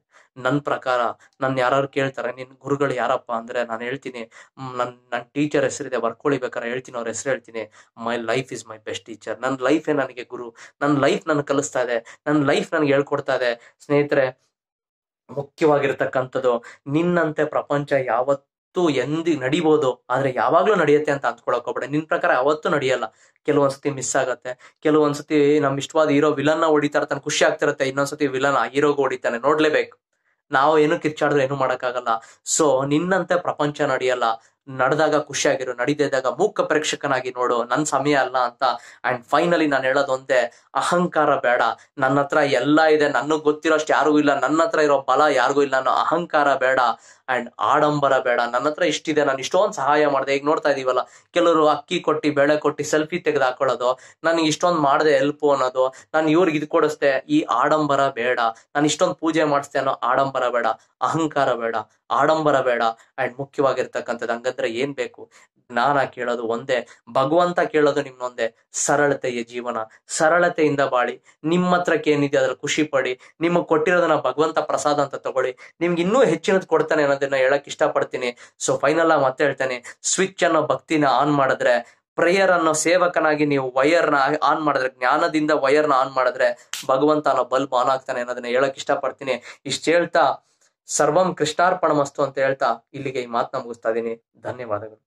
ನನ್ನ ಪ್ರಕಾರ ನನ್ನ ಯಾರು ಕೇಳ್ತಾರೆ ನಿನ್ನ ಗುರುಗಳು ಯಾರಪ್ಪ ಅಂದ್ರೆ ನಾನು ಹೇಳ್ತೀನಿ ನನ್ ನನ್ನ ಟೀಚರ್ ಹೆಸರಿದೆ ಬರ್ಕೊಳ್ಳಿ ಹೇಳ್ತೀನಿ ಅವ್ರ ಹೆಸರು ಹೇಳ್ತೀನಿ my life is my best teacher ನನ್ನ ಲೈಫೇ ನನಗೆ ಗುರು ನನ್ನ ಲೈಫ್ ನನ್ ಕಲಿಸ್ತಾ ಇದೆ ನನ್ನ ಲೈಫ್ ನನ್ಗೆ ಹೇಳ್ಕೊಡ್ತಾ ಇದೆ ಸ್ನೇಹಿತರೆ ಮುಖ್ಯವಾಗಿರ್ತಕ್ಕಂಥದ್ದು ನಿನ್ನಂತೆ ಪ್ರಪಂಚ ಯಾವತ್ತು ಯಾವತ್ತು ಎಂದಿಗ್ ನಡಿಬೋದು ಆದ್ರೆ ಯಾವಾಗ್ಲೂ ನಡೆಯುತ್ತೆ ಅಂತ ಅಂದ್ಕೊಳಕ್ ಹೋಗ್ಬೇಡ ನಿನ್ ಪ್ರಕಾರ ಅವತ್ತು ನಡೆಯಲ್ಲ ಕೆಲವೊಂದ್ಸತಿ ಮಿಸ್ ಆಗತ್ತೆ ಕೆಲವೊಂದ್ಸತಿ ನಮ್ ಇಷ್ಟವಾದ ಹೀರೋ ವಿಲನ್ ನ ಹೊಡಿತಾರೆ ಖುಷಿ ಆಗ್ತಿರತ್ತೆ ಇನ್ನೊಂದ್ಸತಿ ವಿಲನ್ ಆ ಹೀರೋಗ್ ಹೊಡಿತಾನೆ ನೋಡ್ಲೇಬೇಕು ನಾವು ಏನು ಕಿರ್ಚಾಡಿದ್ರೆ ಏನು ಮಾಡಕ್ಕಾಗಲ್ಲ ಸೊ ನಿನ್ನಂತೆ ಪ್ರಪಂಚ ನಡೆಯಲ್ಲ ನಡೆದಾಗ ಖುಷಿಯಾಗಿರು ನಡೀದಿದ್ದಾಗ ಮೂಕ ಪ್ರೇಕ್ಷಕನಾಗಿ ನೋಡು ನನ್ ಸಮಯ ಅಲ್ಲ ಅಂತ ಅಂಡ್ ಫೈನಲಿ ನಾನು ಹೇಳೋದೊಂದೇ ಅಹಂಕಾರ ಬೇಡ ನನ್ನ ಹತ್ರ ಎಲ್ಲ ಇದೆ ನನಗ್ ಗೊತ್ತಿರೋಷ್ಟು ಯಾರಿಗೂ ಇಲ್ಲ ನನ್ನ ಹತ್ರ ಇರೋ ಬಲ ಯಾರಿಗೂ ಇಲ್ಲ ಅನ್ನೋ ಅಹಂಕಾರ ಬೇಡ ಅಂಡ್ ಆಡಂಬರ ಬೇಡ ನನ್ನ ಹತ್ರ ಇಷ್ಟಿದೆ ನಾನು ಇಷ್ಟೊಂದು ಸಹಾಯ ಮಾಡಿದೆ ಈಗ ನೋಡ್ತಾ ಇದೀವಲ್ಲ ಕೆಲವರು ಅಕ್ಕಿ ಕೊಟ್ಟಿ ಬೆಳೆ ಕೊಟ್ಟು ಸೆಲ್ಫಿ ತೆಗೆದು ಹಾಕೊಳ್ಳೋದು ನನಗೆ ಇಷ್ಟೊಂದು ಮಾಡಿದೆ ಹೆಲ್ಪ್ ಅನ್ನೋದು ನಾನು ಇವ್ರಿಗೆ ಇದು ಕೊಡಿಸ್ದೆ ಈ ಆಡಂಬರ ಬೇಡ ನಾನು ಇಷ್ಟೊಂದು ಪೂಜೆ ಮಾಡಿಸ್ದೆ ಅನ್ನೋ ಆಡಂಬರ ಬೇಡ ಅಹಂಕಾರ ಬೇಡ ಆಡಂಬರ ಬೇಡ ಅಂಡ್ ಮುಖ್ಯವಾಗಿರ್ತಕ್ಕಂಥದ್ದು ಹಂಗಂದ್ರೆ ಏನ್ ಬೇಕು ಜ್ಞಾನ ಕೇಳೋದು ಒಂದೇ ಭಗವಂತ ಕೇಳೋದು ನಿಮ್ನೊಂದೇ ಸರಳತೆಯ ಜೀವನ ಸರಳತೆಯಿಂದ ಬಾಳಿ ನಿಮ್ಮ ಹತ್ರಕ್ಕೆ ಏನಿದೆ ಅದ್ರ ಖುಷಿ ಪಡಿ ನಿಮಗೆ ಕೊಟ್ಟಿರೋದನ್ನ ಭಗವಂತ ಪ್ರಸಾದ ಅಂತ ತಗೊಳ್ಳಿ ನಿಮ್ಗೆ ಇನ್ನೂ ಹೆಚ್ಚಿನದ್ ಕೊಡ್ತಾನೆ ಅನ್ನೋದನ್ನ ಹೇಳಕ್ ಇಷ್ಟಪಡ್ತೀನಿ ಸೊ ಫೈನಲ್ ಆಗಿ ಮತ್ತೆ ಹೇಳ್ತೇನೆ ಸ್ವಿಚ್ ಅನ್ನೋ ಭಕ್ತಿನ ಆನ್ ಮಾಡಿದ್ರೆ ಪ್ರೇಯರ್ ಅನ್ನೋ ಸೇವಕನಾಗಿ ನೀವು ನ ಆನ್ ಮಾಡಿದ್ರೆ ಜ್ಞಾನದಿಂದ ನ ಆನ್ ಮಾಡಿದ್ರೆ ಭಗವಂತ ಅನ್ನೋ ಬಲ್ಬ್ ಆನ್ ಆಗ್ತಾನೆ ಅನ್ನೋದನ್ನ ಹೇಳಕ್ ಇಷ್ಟಪಡ್ತೀನಿ ಇಷ್ಟ ಹೇಳ್ತಾ ಸರ್ವಂ ಕೃಷ್ಣಾರ್ಪಣ ಮಸ್ತು ಅಂತ ಹೇಳ್ತಾ ಇಲ್ಲಿಗೆ ಈ ಮಾತನ್ನ ಮುಗಿಸ್ತಾ ಇದ್ದೀನಿ ಧನ್ಯವಾದಗಳು